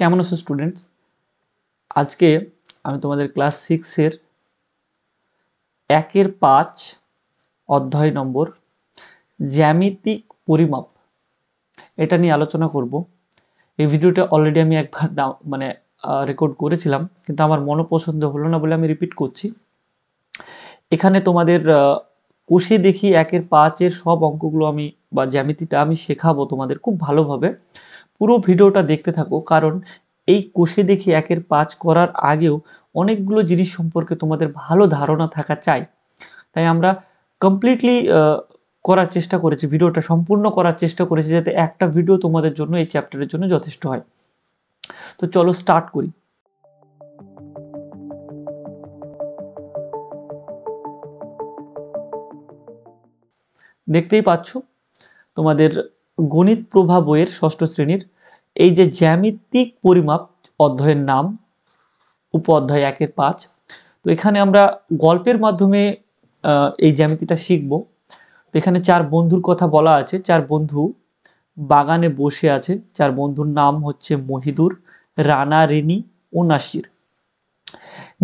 কেমন আছো স্টুডেন্টস আজকে আমি তোমাদের ক্লাস সিক্সের একের পাঁচ অধ্যায় নম্বর জ্যামিতিক পরিমাপ এটা নিয়ে আলোচনা করব এই ভিডিওটা অলরেডি আমি একবার মানে রেকর্ড করেছিলাম কিন্তু আমার মনোপছন্দ হলো না বলে আমি রিপিট করছি এখানে তোমাদের কোষে দেখি একের পাঁচের সব অঙ্কগুলো আমি বা জ্যামিতিটা আমি শেখাবো তোমাদের খুব ভালোভাবে পুরো ভিডিওটা দেখতে থাকো কারণ এই কোষে দেখে একের পাঁচ করার আগেও অনেকগুলো জিনিস সম্পর্কে তোমাদের ভালো ধারণা থাকা চাই তাই আমরা কমপ্লিটলি করার চেষ্টা করেছি ভিডিওটা সম্পূর্ণ করার চেষ্টা করেছি যাতে একটা ভিডিও তোমাদের জন্য এই চ্যাপ্টারের জন্য যথেষ্ট হয় তো চলো স্টার্ট করি দেখতেই পাচ্ছ তোমাদের গণিত প্রভা বইয়ের ষষ্ঠ শ্রেণীর এই যে জ্যামিতিক পরিমাপ অধ্যায়ের নাম উপ অধ্যায় একের পাঁচ তো এখানে আমরা গল্পের মাধ্যমে এই জ্যামিতিটা শিখব তো এখানে চার বন্ধুর কথা বলা আছে চার বন্ধু বাগানে বসে আছে চার বন্ধুর নাম হচ্ছে মহিদুর রানা রেনি ও নাসির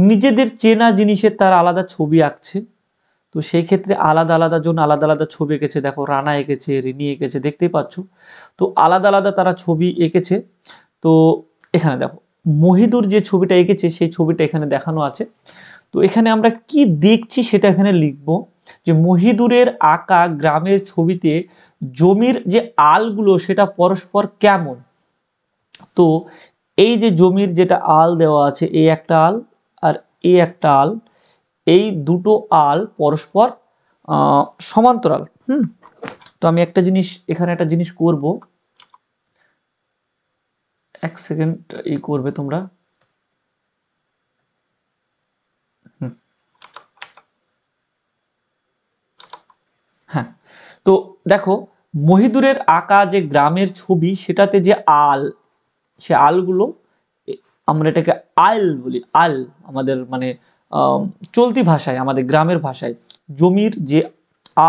নিজেদের চেনা জিনিসের তার আলাদা ছবি আঁকছে তো সেই ক্ষেত্রে আলাদা আলাদা জন আলাদা আলাদা ছবি এঁকেছে দেখো রানা এঁকেছে রিনি এঁকেছে দেখতেই পাচ্ছ তো আলাদা আলাদা তারা ছবি এঁকেছে তো এখানে দেখো মহিদুর যে ছবিটা এঁকেছে সেই ছবিটা এখানে দেখানো আছে তো এখানে আমরা কি দেখছি সেটা এখানে লিখব যে মহিদুরের আঁকা গ্রামের ছবিতে জমির যে আলগুলো সেটা পরস্পর কেমন তো এই যে জমির যেটা আল দেওয়া আছে এই একটা আল আর এই একটা আল এই দুটো আল পরস্পর সমান্তরাল হুম তো আমি একটা জিনিস এখানে একটা জিনিস করব এক সেকেন্ড ই করবে তোমরা হ্যাঁ তো দেখো মহিদুরের আঁকা যে গ্রামের ছবি সেটাতে যে আল সে আলগুলো আমরা এটাকে আল বলি আল আমাদের মানে চলতি ভাষায় আমাদের গ্রামের ভাষায় জমির যে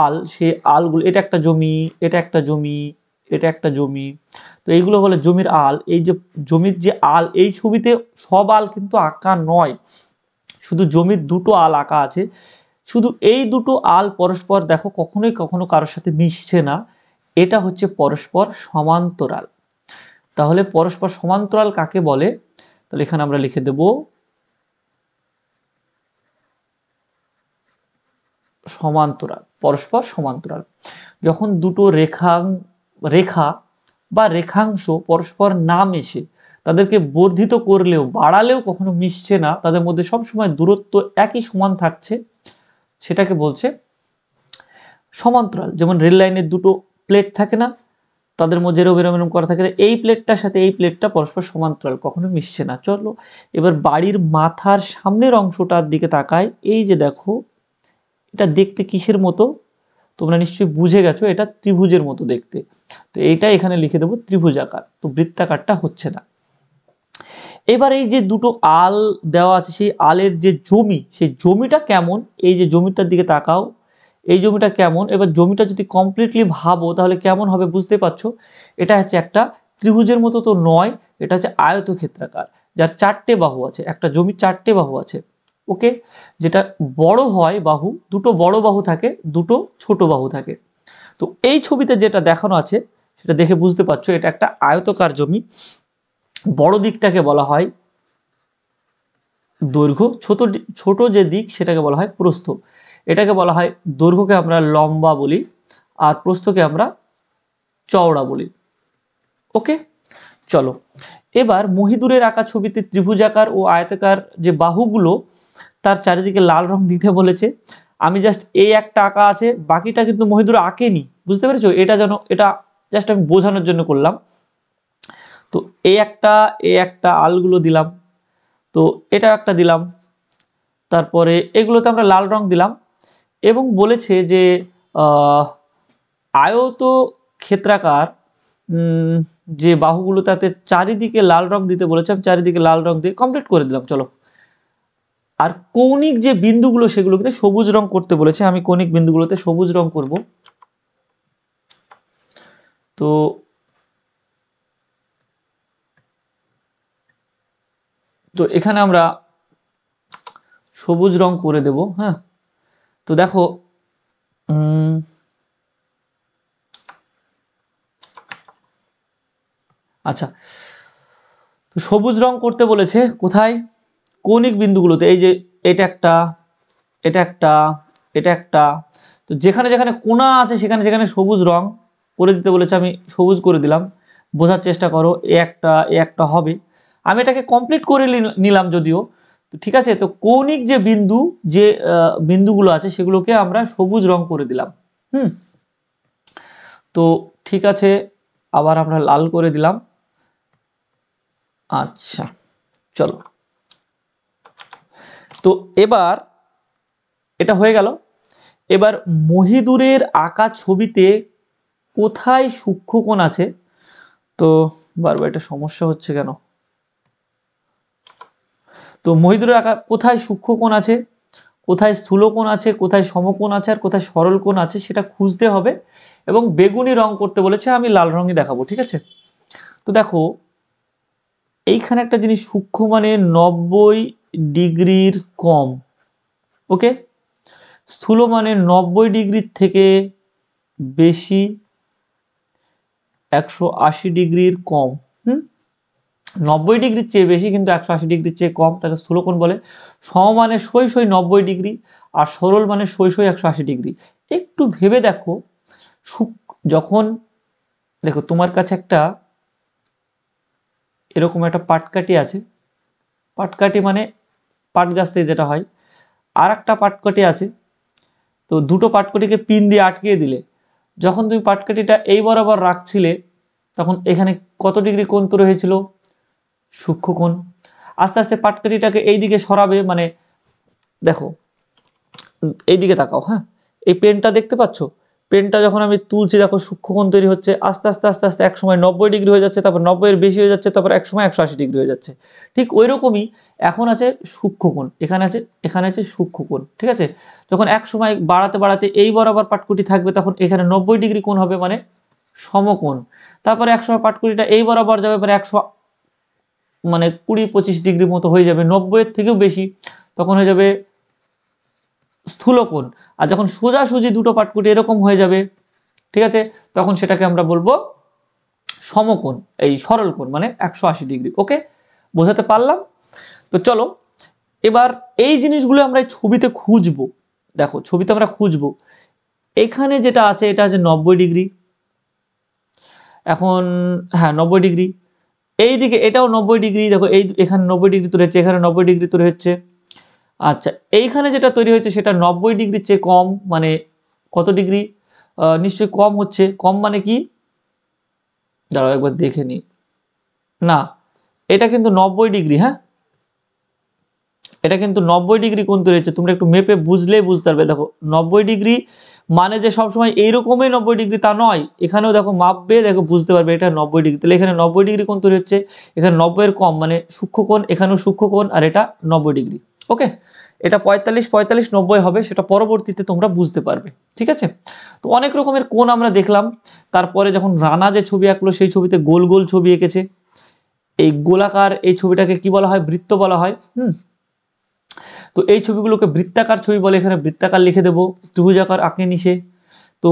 আল সে আলগুলো এটা একটা জমি এটা একটা জমি এটা একটা জমি তো এইগুলো বলে জমির আল এই যে জমির যে আল এই ছবিতে সব আল কিন্তু আঁকা নয় শুধু জমির দুটো আল আঁকা আছে শুধু এই দুটো আল পরস্পর দেখো কখনোই কখনো কারোর সাথে মিশছে না এটা হচ্ছে পরস্পর সমান্তরাল তাহলে পরস্পর সমান্তরাল কাকে বলে তাহলে এখানে আমরা লিখে দেব সমান্তরাল পরস্পর সমান্তরাল যখন দুটো রেখা রেখা বা রেখাংশ পরস্পর না মেশে তাদেরকে বর্ধিত করলেও বাড়ালেও কখনো মিশছে না তাদের মধ্যে সবসময় দূরত্ব একই সমান থাকছে সেটাকে বলছে সমান্তরাল যেমন রেল লাইনের দুটো প্লেট থাকে না তাদের মধ্যে এরম এরম এরম করা থাকে এই প্লেটটার সাথে এই প্লেটটা পরস্পর সমান্তরাল কখনো মিশছে না চলো এবার বাড়ির মাথার সামনের অংশটার দিকে তাকায় এই যে দেখো এটা দেখতে কিসের মতো তোমরা নিশ্চয়ই বুঝে গেছো এটা ত্রিভুজের মতো দেখতে তো এইটা এখানে লিখে দেবো ত্রিভুজাকার তো বৃত্তাকারটা হচ্ছে না এবার এই যে দুটো আল দেওয়া আছে সেই আলের যে জমি সেই জমিটা কেমন এই যে জমিটার দিকে তাকাও এই জমিটা কেমন এবার জমিটা যদি কমপ্লিটলি ভাবো তাহলে কেমন হবে বুঝতে পারছো এটা হচ্ছে একটা ত্রিভুজের মতো তো নয় এটা হচ্ছে আয়তক্ষেত্রাকার যার চারটে বাহু আছে একটা জমি চারটে বাহু আছে ওকে যেটা বড় হয় বাহু দুটো বড় বাহু থাকে দুটো ছোট বাহু থাকে তো এই ছবিতে যেটা দেখানো আছে সেটা দেখে বুঝতে পারছো এটা একটা আয়তকার জমি বড় দিকটাকে বলা হয় দৈর্ঘ্য ছোট ছোট যে দিক সেটাকে বলা হয় প্রস্থ এটাকে বলা হয় দৈর্ঘ্যকে আমরা লম্বা বলি আর প্রস্থকে আমরা চওড়া বলি ওকে চলো এবার মহিদুরের আঁকা ছবিতে ত্রিভুজাকার ও আয়তাকার যে বাহুগুলো তার চারিদিকে লাল রং দিতে বলেছে আমি জাস্ট এই একটা আঁকা আছে বাকিটা কিন্তু মহিদুর আঁকেনি বুঝতে পেরেছো এটা যেন এটা জাস্ট আমি বোঝানোর জন্য করলাম তো এই একটা এই একটা আলগুলো দিলাম তো এটা একটা দিলাম তারপরে এগুলোতে আমরা লাল রং দিলাম এবং বলেছে যে আয়ত ক্ষেত্রাকার যে বাহুগুলো তাতে চারিদিকে লাল রং দিতে বলেছে আমি চারিদিকে লাল রং দিয়ে কমপ্লিট করে দিলাম চলো আর কৌণিক যে বিন্দুগুলো সেগুলো কিন্তু সবুজ রং করতে বলেছে আমি কৌণিক বিন্দুগুলোতে সবুজ রং করব তো তো এখানে আমরা সবুজ রং করে দেব হ্যাঁ তো দেখো আচ্ছা তো সবুজ রং করতে বলেছে কোথায় কৌণিক বিন্দুগুলোতে এই যে এটা একটা এটা একটা এটা একটা তো যেখানে যেখানে কোনা আছে সেখানে যেখানে সবুজ রং করে দিতে বলেছে আমি সবুজ করে দিলাম বোঝার চেষ্টা করো এ একটা এ একটা হবে আমি এটাকে কমপ্লিট করে নিলাম যদিও তো ঠিক আছে তো কৌণিক যে বিন্দু যে বিন্দুগুলো আছে সেগুলোকে আমরা সবুজ রং করে দিলাম হুম তো ঠিক আছে আবার আমরা লাল করে দিলাম আচ্ছা চলো তো এবার এটা হয়ে গেল এবার মহিদুরের আঁকা ছবিতে কোথায় সূক্ষ্মকোণ আছে তো বারবার এটা সমস্যা হচ্ছে কেন তো মহিদুরের আঁকা কোথায় সূক্ষ্মকোণ আছে কোথায় স্থূলকোণ আছে কোথায় সমকোণ আছে আর কোথায় সরল কোন আছে সেটা খুঁজতে হবে এবং বেগুনি রং করতে বলেছে আমি লাল রঙই দেখাবো ঠিক আছে তো দেখো এইখানে একটা জিনিস সূক্ষ্ম মানে নব্বই ডিগ্রির কম ওকে স্থূল মানে নব্বই ডিগ্রির থেকে বেশি একশো আশি ডিগ্রির কম হুম নব্বই ডিগ্রির চেয়ে বেশি কিন্তু একশো আশি ডিগ্রির চেয়ে কম তাকে স্থূলকোণ বলে সম মানে সই সই নব্বই ডিগ্রি আর সরল মানে সই সই একশো আশি ডিগ্রি একটু ভেবে দেখো সুখ যখন দেখো তোমার কাছে একটা এরকম একটা পাটকাটি আছে পাটকাটি মানে পাট গাছ থেকে যেটা হয় আর একটা পাটকাটি আছে তো দুটো পাটকাটিকে পিন দিয়ে আটকিয়ে দিলে যখন তুমি পাটকাঠিটা এই বরাবর রাখছিলে তখন এখানে কত ডিগ্রি কোণ তো রয়েছিল সূক্ষ্ম কোণ আস্তে আস্তে পাটকাঠিটাকে এই দিকে সরাবে মানে দেখো এই দিকে তাকাও হ্যাঁ এই পেনটা দেখতে পাচ্ছ পেনটা যখন আমি তুলছি দেখো সূক্ষ্মকোণ তৈরি হচ্ছে আস্তে আস্তে আস্তে আস্তে একসময় নব্বই ডিগ্রি হয়ে যাচ্ছে তারপর নব্বইয়ের বেশি হয়ে যাচ্ছে তারপর একসময় একশো আশি ডিগ্রি হয়ে যাচ্ছে ঠিক ওই রকমই এখন আছে সূক্ষ্মকোণ এখানে আছে এখানে আছে সূক্ষ্মকোণ ঠিক আছে যখন একসময় বাড়াতে বাড়াতে এই বরাবর পাটকুটি থাকবে তখন এখানে নব্বই ডিগ্রি কোণ হবে মানে সমকোণ তারপরে একসময় পাটকুটিটা এই বরাবর যাবে মানে একশো মানে কুড়ি পঁচিশ ডিগ্রি মতো হয়ে যাবে নব্বইয়ের থেকেও বেশি তখন হয়ে যাবে স্থূলকোণ আর যখন সোজাসুজি দুটো পাটকুটি এরকম হয়ে যাবে ঠিক আছে তখন সেটাকে আমরা বলবো সমকোণ এই সরল কোণ মানে একশো ডিগ্রি ওকে বোঝাতে পারলাম তো চলো এবার এই জিনিসগুলো আমরা এই ছবিতে খুঁজবো দেখো ছবিতে আমরা খুঁজবো এখানে যেটা আছে এটা আছে নব্বই ডিগ্রি এখন হ্যাঁ নব্বই ডিগ্রি এইদিকে এটাও নব্বই ডিগ্রি দেখো এই এখানে নব্বই ডিগ্রি তো রয়েছে এখানে নব্বই ডিগ্রি তো রয়েছে আচ্ছা এইখানে যেটা তৈরি হয়েছে সেটা নব্বই ডিগ্রির চেয়ে কম মানে কত ডিগ্রি নিশ্চয়ই কম হচ্ছে কম মানে কি দাঁড়াও একবার দেখে নি না এটা কিন্তু নব্বই ডিগ্রি হ্যাঁ এটা কিন্তু নব্বই ডিগ্রি কোন তৈরি হচ্ছে তোমরা একটু মেপে বুঝলে বুঝতে পারবে দেখো নব্বই ডিগ্রি মানে যে সবসময় এইরকমই নব্বই ডিগ্রি তা নয় এখানেও দেখো মাপবে দেখো বুঝতে পারবে এটা নব্বই ডিগ্রি তাহলে এখানে নব্বই ডিগ্রি কোণ তৈরি হচ্ছে এখানে নব্বইয়ের কম মানে সূক্ষ্মকোণ এখানেও সূক্ষ্মকোণ আর এটা নব্বই ডিগ্রি ওকে এটা পঁয়তাল্লিশ পঁয়তাল্লিশ নব্বই হবে সেটা পরবর্তীতে তোমরা বুঝতে পারবে ঠিক আছে তো অনেক রকমের কোণ আমরা দেখলাম তারপরে যখন রানা যে ছবি আঁকলো সেই ছবিতে গোল গোল ছবি এঁকেছে এই গোলাকার এই ছবিটাকে কি বলা হয় বৃত্ত বলা হয় হুম তো এই ছবিগুলোকে বৃত্তাকার ছবি বলে এখানে বৃত্তাকার লিখে দেব ত্রিভুজাকার আঁকে নিচে তো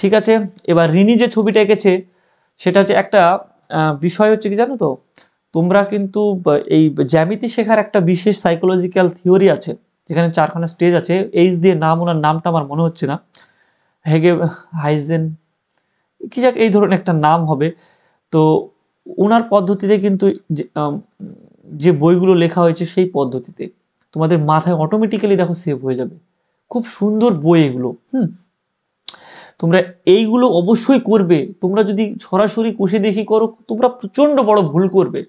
ঠিক আছে এবার রিনি যে ছবিটা এঁকেছে সেটা হচ্ছে একটা বিষয় হচ্ছে কি জানো তো তোমরা কিন্তু এই জ্যামিতি শেখার একটা বিশেষ সাইকোলজিক্যাল থিওরি আছে যেখানে চারখানা স্টেজ আছে এইচ দিয়ে নাম ওনার নামটা আমার মনে হচ্ছে না হেগে হাইজেন কি যাক এই ধরনের একটা নাম হবে তো ওনার পদ্ধতিতে কিন্তু যে বইগুলো লেখা হয়েছে সেই পদ্ধতিতে তোমাদের মাথায় অটোমেটিক্যালি দেখো সেভ হয়ে যাবে খুব সুন্দর বই এগুলো হুম তোমরা এইগুলো অবশ্যই করবে তোমরা যদি সরাসরি কষে দেখি করো তোমরা প্রচণ্ড বড় ভুল করবে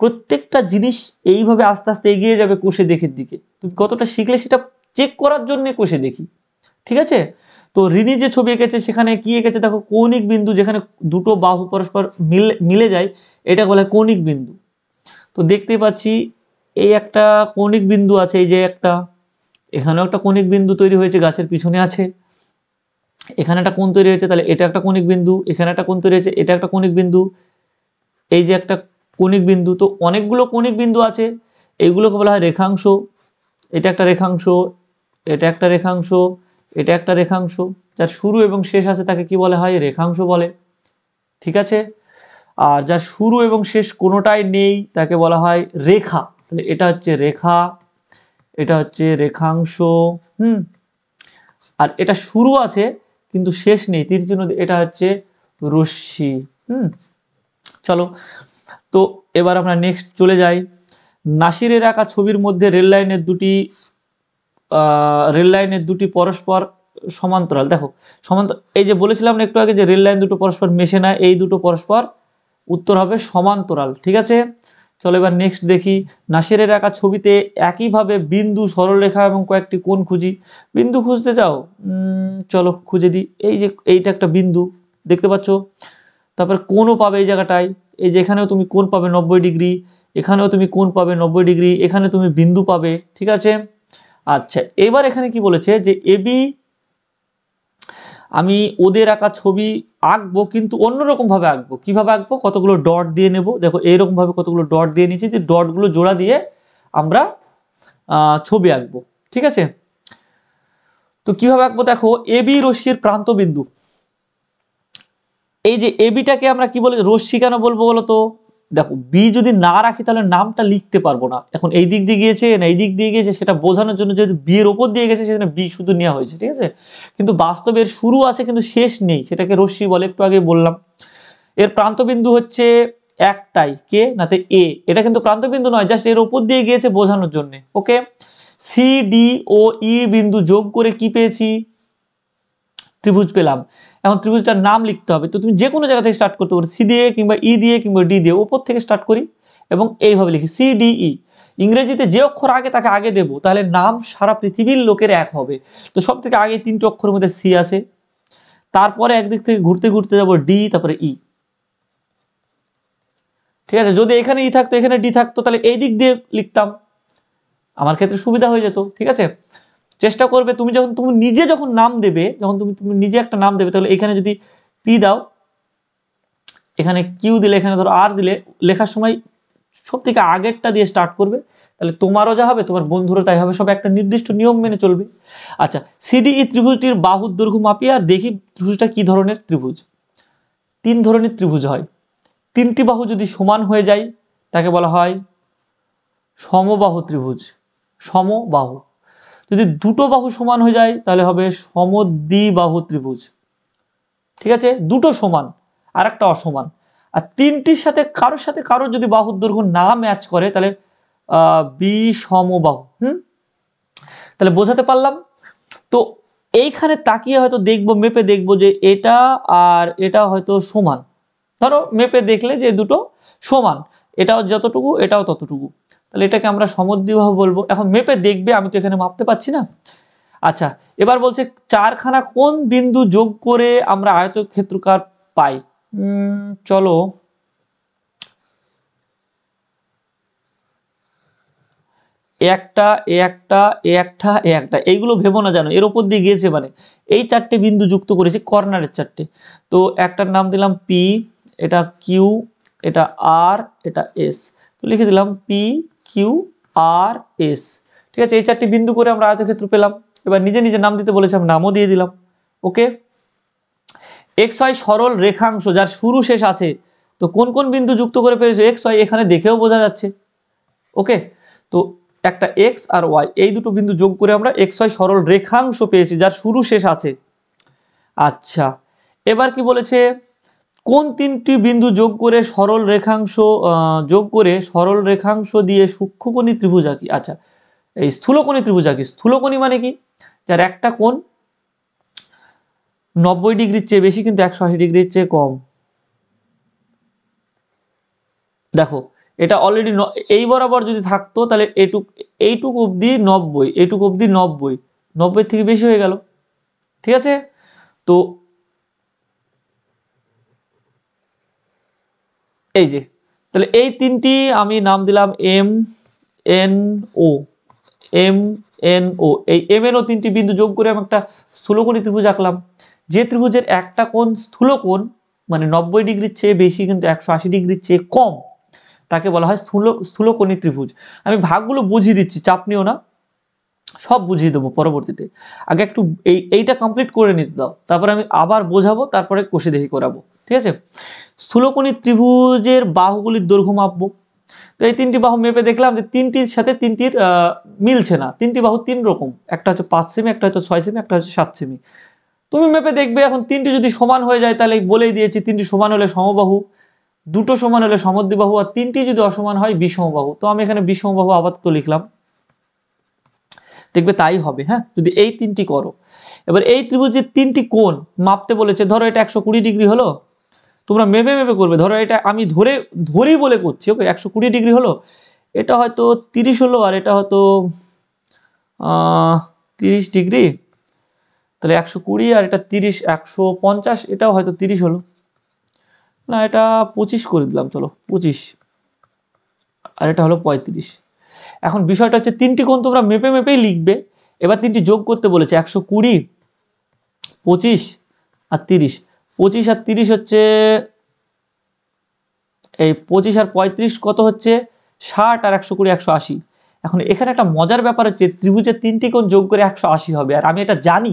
প্রত্যেকটা জিনিস এইভাবে আস্তে আস্তে এগিয়ে যাবে কোষে দেখের দিকে তুমি কতটা শিখলে সেটা চেক করার জন্য কোষে দেখি ঠিক আছে তো রিনি যে ছবি এঁকেছে সেখানে কি এঁকেছে দেখো কৌণিক বিন্দু যেখানে দুটো বাহু পরস্পর মিলে মিলে যায় এটা বলে কৌণিক বিন্দু তো দেখতে পাচ্ছি এই একটা কৌণিক বিন্দু আছে এই যে একটা এখানেও একটা কৌণিক বিন্দু তৈরি হয়েছে গাছের পিছনে আছে এখানে একটা কোন তৈরি হয়েছে তাহলে এটা একটা কৌণিক বিন্দু এখানে একটা কোন তৈরি হয়েছে এটা একটা কৌণিক বিন্দু এই যে একটা কৌণিক বিন্দু তো অনেকগুলো কৌণিক বিন্দু আছে এইগুলোকে বলা হয় রেখাংশ এটা একটা রেখাংশ এটা একটা রেখাংশ এটা একটা রেখাংশ যার শুরু এবং শেষ আছে তাকে কি বলা হয় রেখাংশ বলে ঠিক আছে আর যার শুরু এবং শেষ কোনোটাই নেই তাকে বলা হয় রেখা তাহলে এটা হচ্ছে রেখা এটা হচ্ছে রেখাংশ হুম আর এটা শুরু আছে কিন্তু শেষ নেই তীর নদী এটা হচ্ছে রশ্মি হুম চলো তো এবার আমরা নেক্সট চলে যাই নাসিরের আঁকা ছবির মধ্যে রেল লাইনের দুটি রেল লাইনের দুটি পরস্পর সমান্তরাল দেখো সমান্তর এই যে বলেছিলাম একটু আগে যে রেল লাইন দুটো পরস্পর মেশে না এই দুটো পরস্পর উত্তর হবে সমান্তরাল ঠিক আছে চলো এবার নেক্সট দেখি নাসিরের একা ছবিতে একইভাবে বিন্দু সরলরেখা এবং কয়েকটি কোন খুঁজি বিন্দু খুঁজতে যাও চলো খুঁজে দিই এই যে এইটা একটা বিন্দু দেখতে পাচ্ছ তারপর কোনও পাবে এই জায়গাটায় এই যেখানেও তুমি কোন পাবে নব্বই ডিগ্রি এখানেও তুমি কোন পাবে নব্বই ডিগ্রি এখানে তুমি বিন্দু পাবে ঠিক আছে আচ্ছা এবার এখানে কি বলেছে যে এবি আমি ওদের আঁকা ছবি আঁকবো কিন্তু অন্যরকমভাবে আঁকবো কীভাবে আঁকবো কতগুলো ডট দিয়ে নেব দেখো এইরকমভাবে কতগুলো ডট দিয়ে নিয়েছি যে ডটগুলো জোড়া দিয়ে আমরা ছবি আঁকবো ঠিক আছে তো কীভাবে আঁকবো দেখো এবি রশ্মির প্রান্তবিন্দু এই যে এবিটাকে আমরা কি বলে রশ্মি কেন বলবো বলো তো দেখো বি যদি না রাখি তাহলে নামটা লিখতে পারবো না এখন এই দিক দিয়ে গিয়েছে না এই দিক দিয়ে গিয়েছে সেটা বোঝানোর জন্য যেহেতু বি এর ওপর দিয়ে গেছে সেখানে বি শুধু নেওয়া হয়েছে ঠিক আছে কিন্তু বাস্তবের শুরু আছে কিন্তু শেষ নেই সেটাকে রশ্মি বলে একটু আগে বললাম এর প্রান্তবিন্দু হচ্ছে একটাই কে নাতে এ এটা কিন্তু প্রান্তবিন্দু নয় জাস্ট এর ওপর দিয়ে গিয়েছে বোঝানোর জন্য ওকে সি ডি ও ই বিন্দু যোগ করে কি পেয়েছি ত্রিভুজ পেলাম এখন ত্রিভুজটার নাম লিখতে হবে তো তুমি যে কোনো জায়গা থেকে স্টার্ট করতে পারো সি দিয়ে কিংবা ই e দিয়ে কিংবা ডি দিয়ে ওপর থেকে স্টার্ট করি এবং এইভাবে লিখি সি ডি ই ইংরেজিতে যে অক্ষর আগে তাকে আগে দেব তাহলে নাম সারা পৃথিবীর লোকের এক হবে তো সব থেকে আগে তিনটে অক্ষরের মধ্যে সি আছে তারপরে একদিক থেকে ঘুরতে ঘুরতে যাব ডি তারপরে ই e। ঠিক আছে যদি এখানে ই e থাকতো এখানে ডি থাকতো তাহলে এই দিক দিয়ে লিখতাম আমার ক্ষেত্রে সুবিধা হয়ে যেত ঠিক আছে চেষ্টা করবে তুমি যখন তুমি নিজে যখন নাম দেবে যখন তুমি তুমি নিজে একটা নাম দেবে তাহলে এখানে যদি পি দাও এখানে কিউ দিলে এখানে ধরো আর দিলে লেখার সময় সব থেকে আগেরটা দিয়ে স্টার্ট করবে তাহলে তোমারও যা হবে তোমার বন্ধুরও তাই হবে সব একটা নির্দিষ্ট নিয়ম মেনে চলবে আচ্ছা সিডিই e ত্রিভুজটির বাহুর দৈর্ঘ্য মাপিয়ে আর দেখি ত্রিভুজটা কি ধরনের ত্রিভুজ তিন ধরনের ত্রিভুজ হয় তিনটি বাহু যদি সমান হয়ে যায় তাকে বলা হয় সমবাহু ত্রিভুজ সমবাহু যদি দুটো বাহু সমান হয়ে যায় তাহলে হবে সমদ্বি বাহু ত্রিভুজ ঠিক আছে দুটো সমান আর একটা অসমান আর তিনটির সাথে কারোর সাথে কারোর যদি বাহুর দৈর্ঘ্য না ম্যাচ করে তাহলে বি সমবাহু হুম তাহলে বোঝাতে পারলাম তো এইখানে তাকিয়ে হয়তো দেখব মেপে দেখব যে এটা আর এটা হয়তো সমান ধরো মেপে দেখলে যে দুটো সমান এটাও যতটুকু এটাও ততটুকু তাহলে এটাকে আমরা সমদ্বিবাহ বলবো এখন মেপে দেখবে আমি তো এখানে মাপতে পাচ্ছি না আচ্ছা এবার বলছে চারখানা কোন বিন্দু যোগ করে আমরা আয়তক্ষেত্রকার পাই চলো একটা একটা একটা একটা এইগুলো ভেবো না জানো এর ওপর দিয়ে গিয়েছে মানে এই চারটে বিন্দু যুক্ত করেছি কর্নারের চারটে তো একটার নাম দিলাম পি এটা কিউ এটা আর এটা এস তো লিখে দিলাম পি কিউ আর এস ঠিক আছে এই চারটি বিন্দু করে আমরা আয়তক্ষেত্র পেলাম এবার নিজে নিজে নাম দিতে বলেছে আমি নামও দিয়ে দিলাম ওকে এক্স হয় সরল রেখাংশ যার শুরু শেষ আছে তো কোন কোন বিন্দু যুক্ত করে পেয়েছে এক্স ওয়াই এখানে দেখেও বোঝা যাচ্ছে ওকে তো একটা এক্স আর ওয়াই এই দুটো বিন্দু যোগ করে আমরা এক্স ওয়াই সরল রেখাংশ পেয়েছি যার শুরু শেষ আছে আচ্ছা এবার কি বলেছে কোন তিনটি বিন্দু যোগ করে সরল রেখাংশ যোগ করে সরল রেখাংশ দিয়ে সূক্ষ্মকণী ত্রিভুজ আঁকি আচ্ছা এই স্থূলকণী ত্রিভুজ আঁকি স্থূলকণী মানে কি যার একটা কোন নব্বই ডিগ্রির চেয়ে বেশি কিন্তু একশো আশি ডিগ্রির চেয়ে কম দেখো এটা অলরেডি এই বরাবর যদি থাকতো তাহলে এটুক এইটুক অবধি নব্বই এইটুক অবধি নব্বই নব্বই থেকে বেশি হয়ে গেল ঠিক আছে তো এই যে তাহলে এই তিনটি আমি নাম দিলাম M N O M N O এই এম এন ও তিনটি বিন্দু যোগ করে আমি একটা স্থূলকোণী ত্রিভুজ আঁকলাম যে ত্রিভুজের একটা কোণ স্থূলকোণ মানে নব্বই ডিগ্রির চেয়ে বেশি কিন্তু একশো আশি ডিগ্রির চেয়ে কম তাকে বলা হয় স্থূল স্থূলকোণী ত্রিভুজ আমি ভাগগুলো বুঝিয়ে দিচ্ছি চাপ নিও না সব বুঝিয়ে দেবো পরবর্তীতে আগে একটু এই এইটা কমপ্লিট করে নিতে দাও তারপরে আমি আবার বোঝাবো তারপরে কষে দেখি করাবো ঠিক আছে স্থূলকোণী ত্রিভুজের বাহুগুলির দৈর্ঘ্য মাপবো তো এই তিনটি বাহু মেপে দেখলাম যে তিনটির সাথে তিনটির মিলছে না তিনটি বাহু তিন রকম একটা হচ্ছে পাঁচ সেমি একটা হচ্ছে ছয় সেমি একটা হচ্ছে সাত সেমি তুমি মেপে দেখবে এখন তিনটি যদি সমান হয়ে যায় তাহলে বলেই দিয়েছি তিনটি সমান হলে সমবাহু দুটো সমান হলে সমদ্বিবাহু আর তিনটি যদি অসমান হয় বিষমবাহু তো আমি এখানে বিষমবাহু আপাতত লিখলাম দেখবে তাই হবে হ্যাঁ যদি এই তিনটি করো এবার এই ত্রিভুজের তিনটি কোণ মাপতে বলেছে ধরো এটা একশো কুড়ি ডিগ্রি হলো তোমরা মেপে মেপে করবে ধরো এটা আমি ধরে ধরি বলে করছি ওকে একশো কুড়ি ডিগ্রি হলো এটা হয়তো তিরিশ হলো আর এটা হয়তো তিরিশ ডিগ্রি তাহলে একশো কুড়ি আর এটা তিরিশ একশো পঞ্চাশ এটাও হয়তো তিরিশ হলো না এটা পঁচিশ করে দিলাম চলো পঁচিশ আর এটা হলো পঁয়ত্রিশ এখন বিষয়টা হচ্ছে তিনটি কোণ তোমরা মেপে মেপেই লিখবে এবার তিনটি যোগ করতে বলেছে একশো কুড়ি পঁচিশ আর তিরিশ পঁচিশ আর তিরিশ হচ্ছে এই পঁচিশ আর পঁয়ত্রিশ কত হচ্ছে ষাট আর একশো কুড়ি একশো আশি এখন এখানে একটা মজার ব্যাপার হচ্ছে ত্রিভুজের তিনটি কোণ যোগ করে একশো আশি হবে আর আমি এটা জানি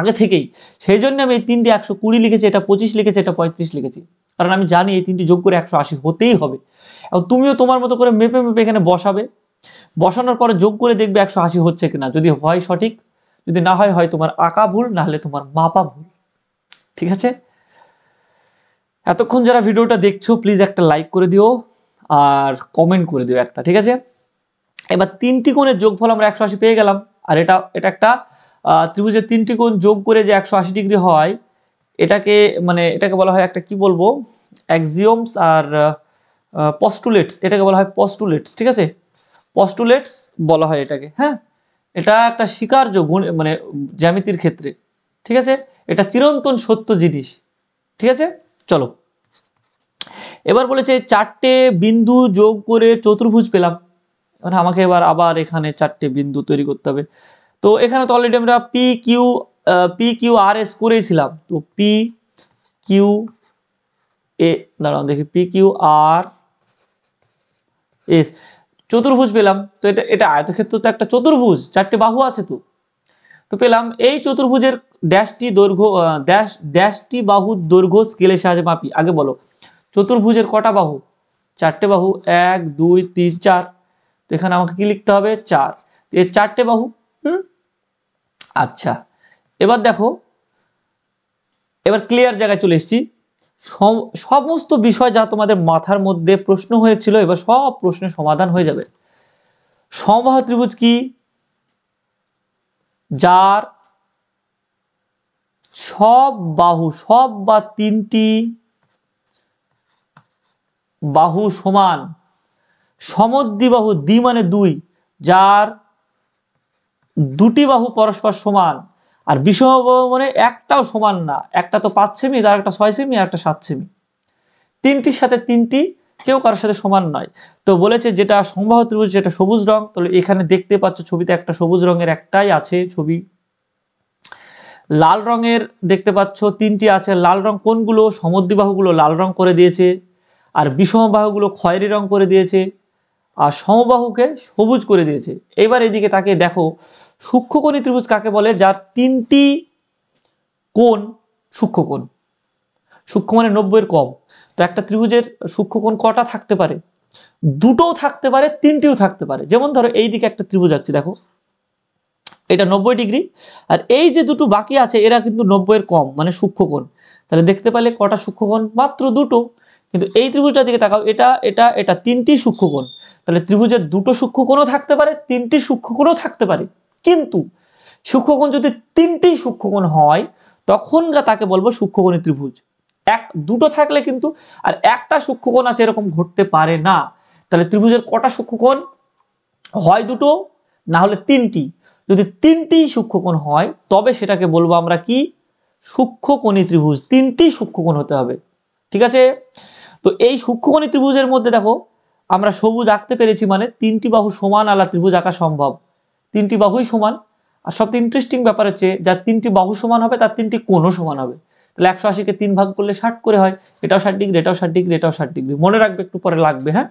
আগে থেকেই সেই জন্য আমি এই তিনটি একশো কুড়ি লিখেছি এটা পঁচিশ লিখেছি এটা পঁয়ত্রিশ লিখেছি কারণ আমি জানি এই তিনটি যোগ করে একশো আশি হতেই হবে এবং তুমিও তোমার মতো করে মেপে মেপে এখানে বসাবে বসানোর পরে যোগ করে দেখবে একশো আশি হচ্ছে কিনা যদি হয় সঠিক যদি না হয় হয় তোমার আঁকা ভুল নাহলে তোমার মাপা ভুল ঠিক আছে এতক্ষণ যারা ভিডিওটা দেখছো প্লিজ একটা লাইক করে দিও আর কমেন্ট করে দিও একটা ঠিক আছে এবার তিনটি কোণের যোগফল আমরা একশো আশি পেয়ে গেলাম আর এটা এটা একটা ত্রিভুজের তিনটি কোণ যোগ করে যে একশো আশি ডিগ্রি হয় এটাকে মানে এটাকে বলা হয় একটা কি বলবো অ্যাকজিওমস আর পস্টুলেটস এটাকে বলা হয় পস্টুলেটস ঠিক আছে পস্টুলেটস বলা হয় এটাকে হ্যাঁ এটা একটা স্বীকার্য গুণ মানে জ্যামিতির ক্ষেত্রে ঠিক আছে এটা চিরন্তন সত্য জিনিস ঠিক আছে চলো এবার বলেছে চারটে বিন্দু যোগ করে চতুর্ভুজ পেলাম এবার মানে আমাকে এবার আবার এখানে চারটে বিন্দু তৈরি করতে হবে তো এখানে তো অলরেডি আমরা P Q P Q R S করেছিলাম তো পি কিউ এ দাঁড়ান দেখি পি কিউ আর এস চতুর্ভুজ পেলাম তো এটা এটা আয়তক্ষেত্র তো একটা চতুর্ভুজ চারটে বাহু আছে তো তো পেলাম এই চতুর্ভুজের ড্যাশটি দৈর্ঘ্য ড্যাশ ড্যাশটি বাহুর দৈর্ঘ্য স্কেলের সাহায্যে মাপি আগে বলো চতুর্ভুজের কটা বাহু চারটে বাহু এক দুই তিন চার তো এখানে আমাকে কি লিখতে হবে চার এর চারটে বাহু আচ্ছা এবার দেখো এবার ক্লিয়ার জায়গায় চলে এসছি সমস্ত বিষয় যা তোমাদের মাথার মধ্যে প্রশ্ন হয়েছিল এবার সব প্রশ্নের সমাধান হয়ে যাবে সমবাহ ত্রিভুজ কি যার সব বাহু সব বা তিনটি বাহু সমান সমদ্বিবাহু দ্বি মানে দুই যার দুটি বাহু পরস্পর সমান আর বাহু মানে একটাও সমান না একটা তো পাঁচ সেমি তার একটা ছয় সেমি আর একটা সাত সেমি তিনটির সাথে তিনটি কেউ কারোর সাথে সমান নয় তো বলেছে যেটা সমবাহ ত্রিভুজ যেটা সবুজ রং তাহলে এখানে দেখতে পাচ্ছ ছবিতে একটা সবুজ রঙের একটাই আছে ছবি লাল রঙের দেখতে পাচ্ছ তিনটি আছে লাল রং কোনগুলো সমদ্বিবাহুগুলো লাল রং করে দিয়েছে আর বিষমবাহুগুলো খয়েরি রং করে দিয়েছে আর সমবাহুকে সবুজ করে দিয়েছে এবার এদিকে তাকে দেখো সূক্ষ্মকোণী ত্রিভুজ কাকে বলে যার তিনটি কোণ সূক্ষ্মকোণ সূক্ষ্ম মানে নব্বইয়ের কম তো একটা ত্রিভুজের সূক্ষ্মকোণ কটা থাকতে পারে দুটোও থাকতে পারে তিনটিও থাকতে পারে যেমন ধরো এই দিকে একটা ত্রিভুজ আছে দেখো এটা নব্বই ডিগ্রি আর এই যে দুটো বাকি আছে এরা কিন্তু নব্বইয়ের কম মানে সূক্ষ্মকোণ তাহলে দেখতে পেলে কটা সূক্ষ্মকোণ মাত্র দুটো কিন্তু এই ত্রিভুজটার দিকে তাকাও এটা এটা এটা তিনটি সূক্ষ্মকোণ তাহলে ত্রিভুজের দুটো সূক্ষ্মকোণও থাকতে পারে তিনটি সূক্ষ্মকোণও থাকতে পারে কিন্তু সূক্ষ্মকোণ যদি তিনটি সূক্ষ্মকোণ হয় তখন তাকে বলবো সূক্ষ্মকোণী ত্রিভুজ এক দুটো থাকলে কিন্তু আর একটা সূক্ষ্মকোণ আছে এরকম ঘটতে পারে না তাহলে ত্রিভুজের কটা সূক্ষ্মকোণ হয় দুটো না হলে তিনটি যদি তিনটি সূক্ষ্মকোণ হয় তবে সেটাকে বলবো আমরা কি সূক্ষ্মকোণী ত্রিভুজ তিনটি সূক্ষ্মকোণ হতে হবে ঠিক আছে তো এই সূক্ষ্মকণি ত্রিভুজের মধ্যে দেখো আমরা সবুজ আঁকতে পেরেছি মানে তিনটি বাহু সমান আলা ত্রিভুজ আঁকা সম্ভব তিনটি বাহুই সমান আর সবচেয়ে ইন্টারেস্টিং ব্যাপার হচ্ছে যার তিনটি বাহু সমান হবে তার তিনটি কোণও সমান হবে তাহলে একশো আশিকে তিন ভাগ করলে ষাট করে হয় এটাও ষাট ডিগ্রি এটাও ষাট ডিগ্রি এটাও ষাট ডিগ্রি মনে রাখবে একটু পরে লাগবে হ্যাঁ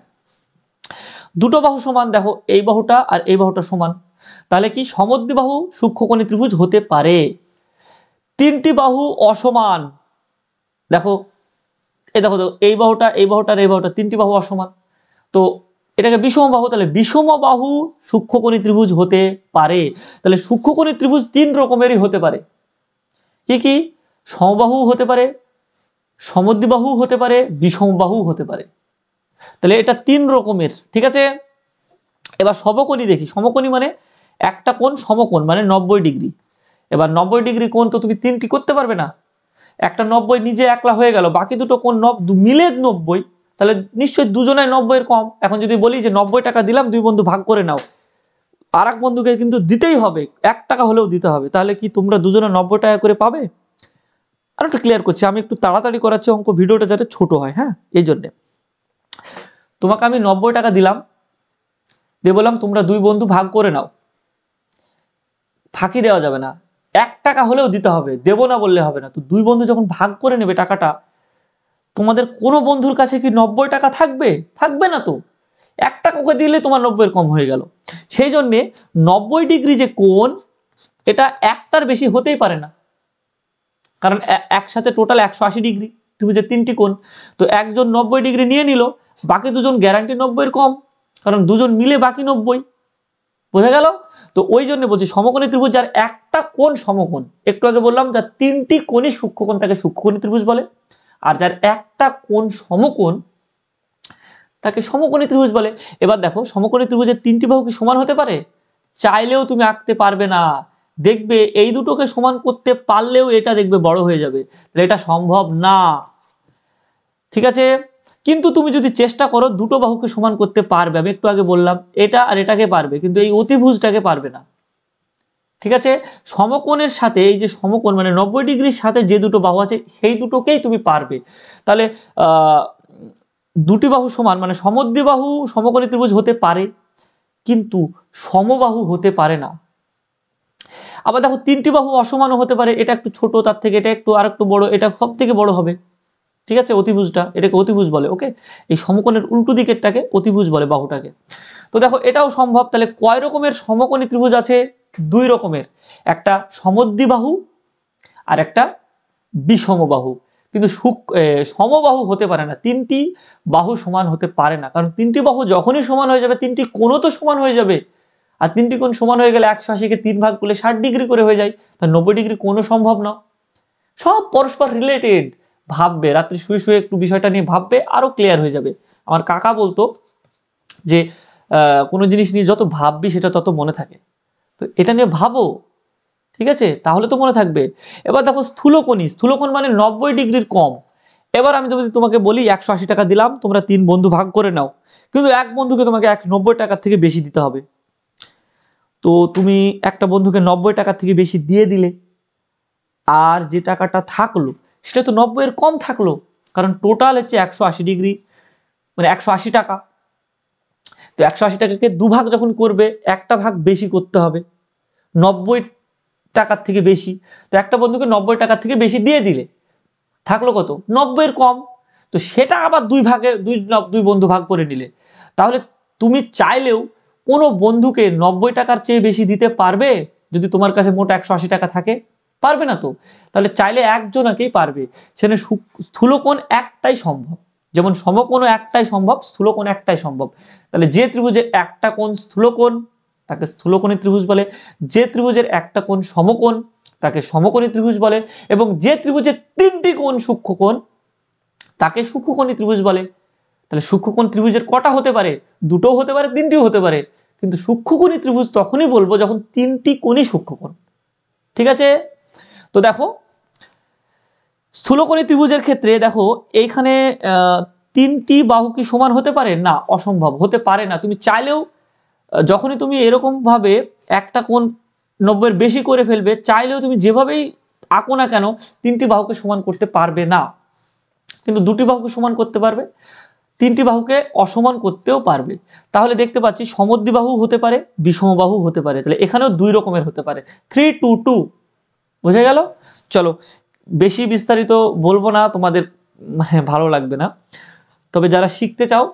দুটো বাহু সমান দেখো এই বাহুটা আর এই বাহুটা সমান তাহলে কি বাহু সূক্ষ্মকোণী ত্রিভুজ হতে পারে তিনটি বাহু অসমান দেখো এ দেখো এই বাহুটা এই বাহুটার এই বাহুটা তিনটি বাহু অসমান তো এটাকে বিষম বাহু তাহলে বিষম বাহু সূক্ষ্মকণী ত্রিভুজ হতে পারে তাহলে সূক্ষ্মকণি ত্রিভুজ তিন রকমেরই হতে পারে কি কি সমবাহু হতে পারে সমদ্বিবাহু হতে পারে বিষমবাহু হতে পারে তাহলে এটা তিন রকমের ঠিক আছে এবার সমকোণী দেখি সমকোণী মানে একটা কোণ সমকোণ মানে নব্বই ডিগ্রি এবার নব্বই ডিগ্রি কোণ তো তুমি তিনটি করতে পারবে না একটা নব্বই নিজে একলা হয়ে গেল বাকি দুটো কোন নব মিলে নব্বই তাহলে নিশ্চয়ই দুজনায় নব্বইয়ের কম এখন যদি বলি যে নব্বই টাকা দিলাম দুই বন্ধু ভাগ করে নাও আর এক বন্ধুকে কিন্তু দিতেই হবে এক টাকা হলেও দিতে হবে তাহলে কি তোমরা দুজনে নব্বই টাকা করে পাবে আর একটু ক্লিয়ার করছি আমি একটু তাড়াতাড়ি করাচ্ছি অঙ্ক ভিডিওটা যাতে ছোট হয় হ্যাঁ এই জন্যে তোমাকে আমি নব্বই টাকা দিলাম দিয়ে বললাম তোমরা দুই বন্ধু ভাগ করে নাও ফাঁকি দেওয়া যাবে না এক টাকা হলেও দিতে হবে দেবো না বললে হবে না তো দুই বন্ধু যখন ভাগ করে নেবে টাকাটা তোমাদের কোনো বন্ধুর কাছে কি নব্বই টাকা থাকবে থাকবে না তো এক টাকা ওকে দিলে তোমার নব্বইয়ের কম হয়ে গেল সেই জন্যে নব্বই ডিগ্রি যে কোন এটা একটার বেশি হতেই পারে না কারণ একসাথে টোটাল একশো আশি ডিগ্রি তুমি যে তিনটি কোণ তো একজন নব্বই ডিগ্রি নিয়ে নিল বাকি দুজন গ্যারান্টি নব্বইয়ের কম কারণ দুজন মিলে বাকি নব্বই বোঝা গেল তো ওই জন্য বলছি সমকোণী ত্রিভুজ যার একটা কোণ সমকোণ একটু আগে বললাম যার তিনটি কোণই সূক্ষ্মকোণ তাকে সূক্ষ্মকোণী ত্রিভুজ বলে আর যার একটা কোণ সমকোণ তাকে সমকোণী ত্রিভুজ বলে এবার দেখো সমকোণী ত্রিভুজের তিনটি বাহু কি সমান হতে পারে চাইলেও তুমি আঁকতে পারবে না দেখবে এই দুটোকে সমান করতে পারলেও এটা দেখবে বড় হয়ে যাবে তাহলে এটা সম্ভব না ঠিক আছে কিন্তু তুমি যদি চেষ্টা করো দুটো বাহুকে সমান করতে পারবে আমি একটু আগে বললাম এটা আর এটাকে পারবে কিন্তু এই অতিভুজটাকে পারবে না ঠিক আছে সমকোণের সাথে এই যে সমকোণ মানে নব্বই ডিগ্রির সাথে যে দুটো বাহু আছে সেই দুটোকেই তুমি পারবে তাহলে দুটি বাহু সমান মানে সমদ্বি বাহু সমকোণী ত্রিভুজ হতে পারে কিন্তু সমবাহু হতে পারে না আবার দেখো তিনটি বাহু অসমানও হতে পারে এটা একটু ছোট তার থেকে এটা একটু আর একটু বড় এটা সব থেকে বড় হবে ঠিক আছে অতিভুজটা এটাকে অতিভুজ বলে ওকে এই সমকোণের উল্টো দিকেরটাকে অতিভুজ বলে বাহুটাকে তো দেখো এটাও সম্ভব তাহলে কয় রকমের সমকোণী ত্রিভুজ আছে দুই রকমের একটা সমদ্বিবাহু আর একটা বিষমবাহু কিন্তু সমবাহু হতে পারে না তিনটি বাহু সমান হতে পারে না কারণ তিনটি বাহু যখনই সমান হয়ে যাবে তিনটি কোনো তো সমান হয়ে যাবে আর তিনটি কোন সমান হয়ে গেলে একশো আশিকে তিন ভাগ করলে ষাট ডিগ্রি করে হয়ে যায় তা নব্বই ডিগ্রি কোনো সম্ভব না সব পরস্পর রিলেটেড ভাববে রাত্রে শুয়ে শুয়ে একটু বিষয়টা নিয়ে ভাববে আরও ক্লিয়ার হয়ে যাবে আমার কাকা বলতো যে কোনো জিনিস নিয়ে যত ভাববি সেটা তত মনে থাকে তো এটা নিয়ে ভাবো ঠিক আছে তাহলে তো মনে থাকবে এবার দেখো স্থূলকণি স্থূলকণ মানে নব্বই ডিগ্রির কম এবার আমি যদি তোমাকে বলি একশো আশি টাকা দিলাম তোমরা তিন বন্ধু ভাগ করে নাও কিন্তু এক বন্ধুকে তোমাকে একশো নব্বই টাকার থেকে বেশি দিতে হবে তো তুমি একটা বন্ধুকে নব্বই টাকার থেকে বেশি দিয়ে দিলে আর যে টাকাটা থাকলো সেটা তো নব্বইয়ের কম থাকলো কারণ টোটাল হচ্ছে একশো আশি ডিগ্রি মানে একশো আশি টাকা তো একশো আশি টাকাকে দুভাগ যখন করবে একটা ভাগ বেশি করতে হবে নব্বই টাকার থেকে বেশি তো একটা বন্ধুকে নব্বই টাকার থেকে বেশি দিয়ে দিলে থাকলো কত নব্বইয়ের কম তো সেটা আবার দুই ভাগে দুই দুই বন্ধু ভাগ করে নিলে তাহলে তুমি চাইলেও কোনো বন্ধুকে নব্বই টাকার চেয়ে বেশি দিতে পারবে যদি তোমার কাছে মোট একশো আশি টাকা থাকে পারবে না তো তাহলে চাইলে একজনাকেই পারবে সেখানে স্থূলকোণ একটাই সম্ভব যেমন সমকোণও একটাই সম্ভব স্থূলকোণ একটাই সম্ভব তাহলে যে ত্রিভুজের একটা কোণ স্থূলকোণ তাকে স্থূলকোণী ত্রিভুজ বলে যে ত্রিভুজের একটা কোণ সমকোণ তাকে সমকোণী ত্রিভুজ বলে এবং যে ত্রিভুজের তিনটি কোণ সূক্ষ্মকোণ তাকে সূক্ষ্মকোণী ত্রিভুজ বলে তাহলে সূক্ষ্মকোণ ত্রিভুজের কটা হতে পারে দুটো হতে পারে তিনটিও হতে পারে কিন্তু সূক্ষ্মকোণী ত্রিভুজ তখনই বলবো যখন তিনটি কোণই সূক্ষ্মকোণ ঠিক আছে তো দেখো স্থূলকোণী ত্রিভুজের ক্ষেত্রে দেখো এইখানে তিনটি বাহু কি সমান হতে পারে না অসম্ভব হতে পারে না তুমি চাইলেও যখনই তুমি এরকমভাবে একটা কোণ নব্বইয়ের বেশি করে ফেলবে চাইলেও তুমি যেভাবেই আঁকো না কেন তিনটি বাহুকে সমান করতে পারবে না কিন্তু দুটি বাহুকে সমান করতে পারবে তিনটি বাহুকে অসমান করতেও পারবে তাহলে দেখতে পাচ্ছি সমদ্বিবাহু হতে পারে বিষমবাহু হতে পারে তাহলে এখানেও দুই রকমের হতে পারে থ্রি টু টু বোঝা গেল চলো বেশি বিস্তারিত বলবো না তোমাদের মানে ভালো লাগবে না তবে যারা শিখতে চাও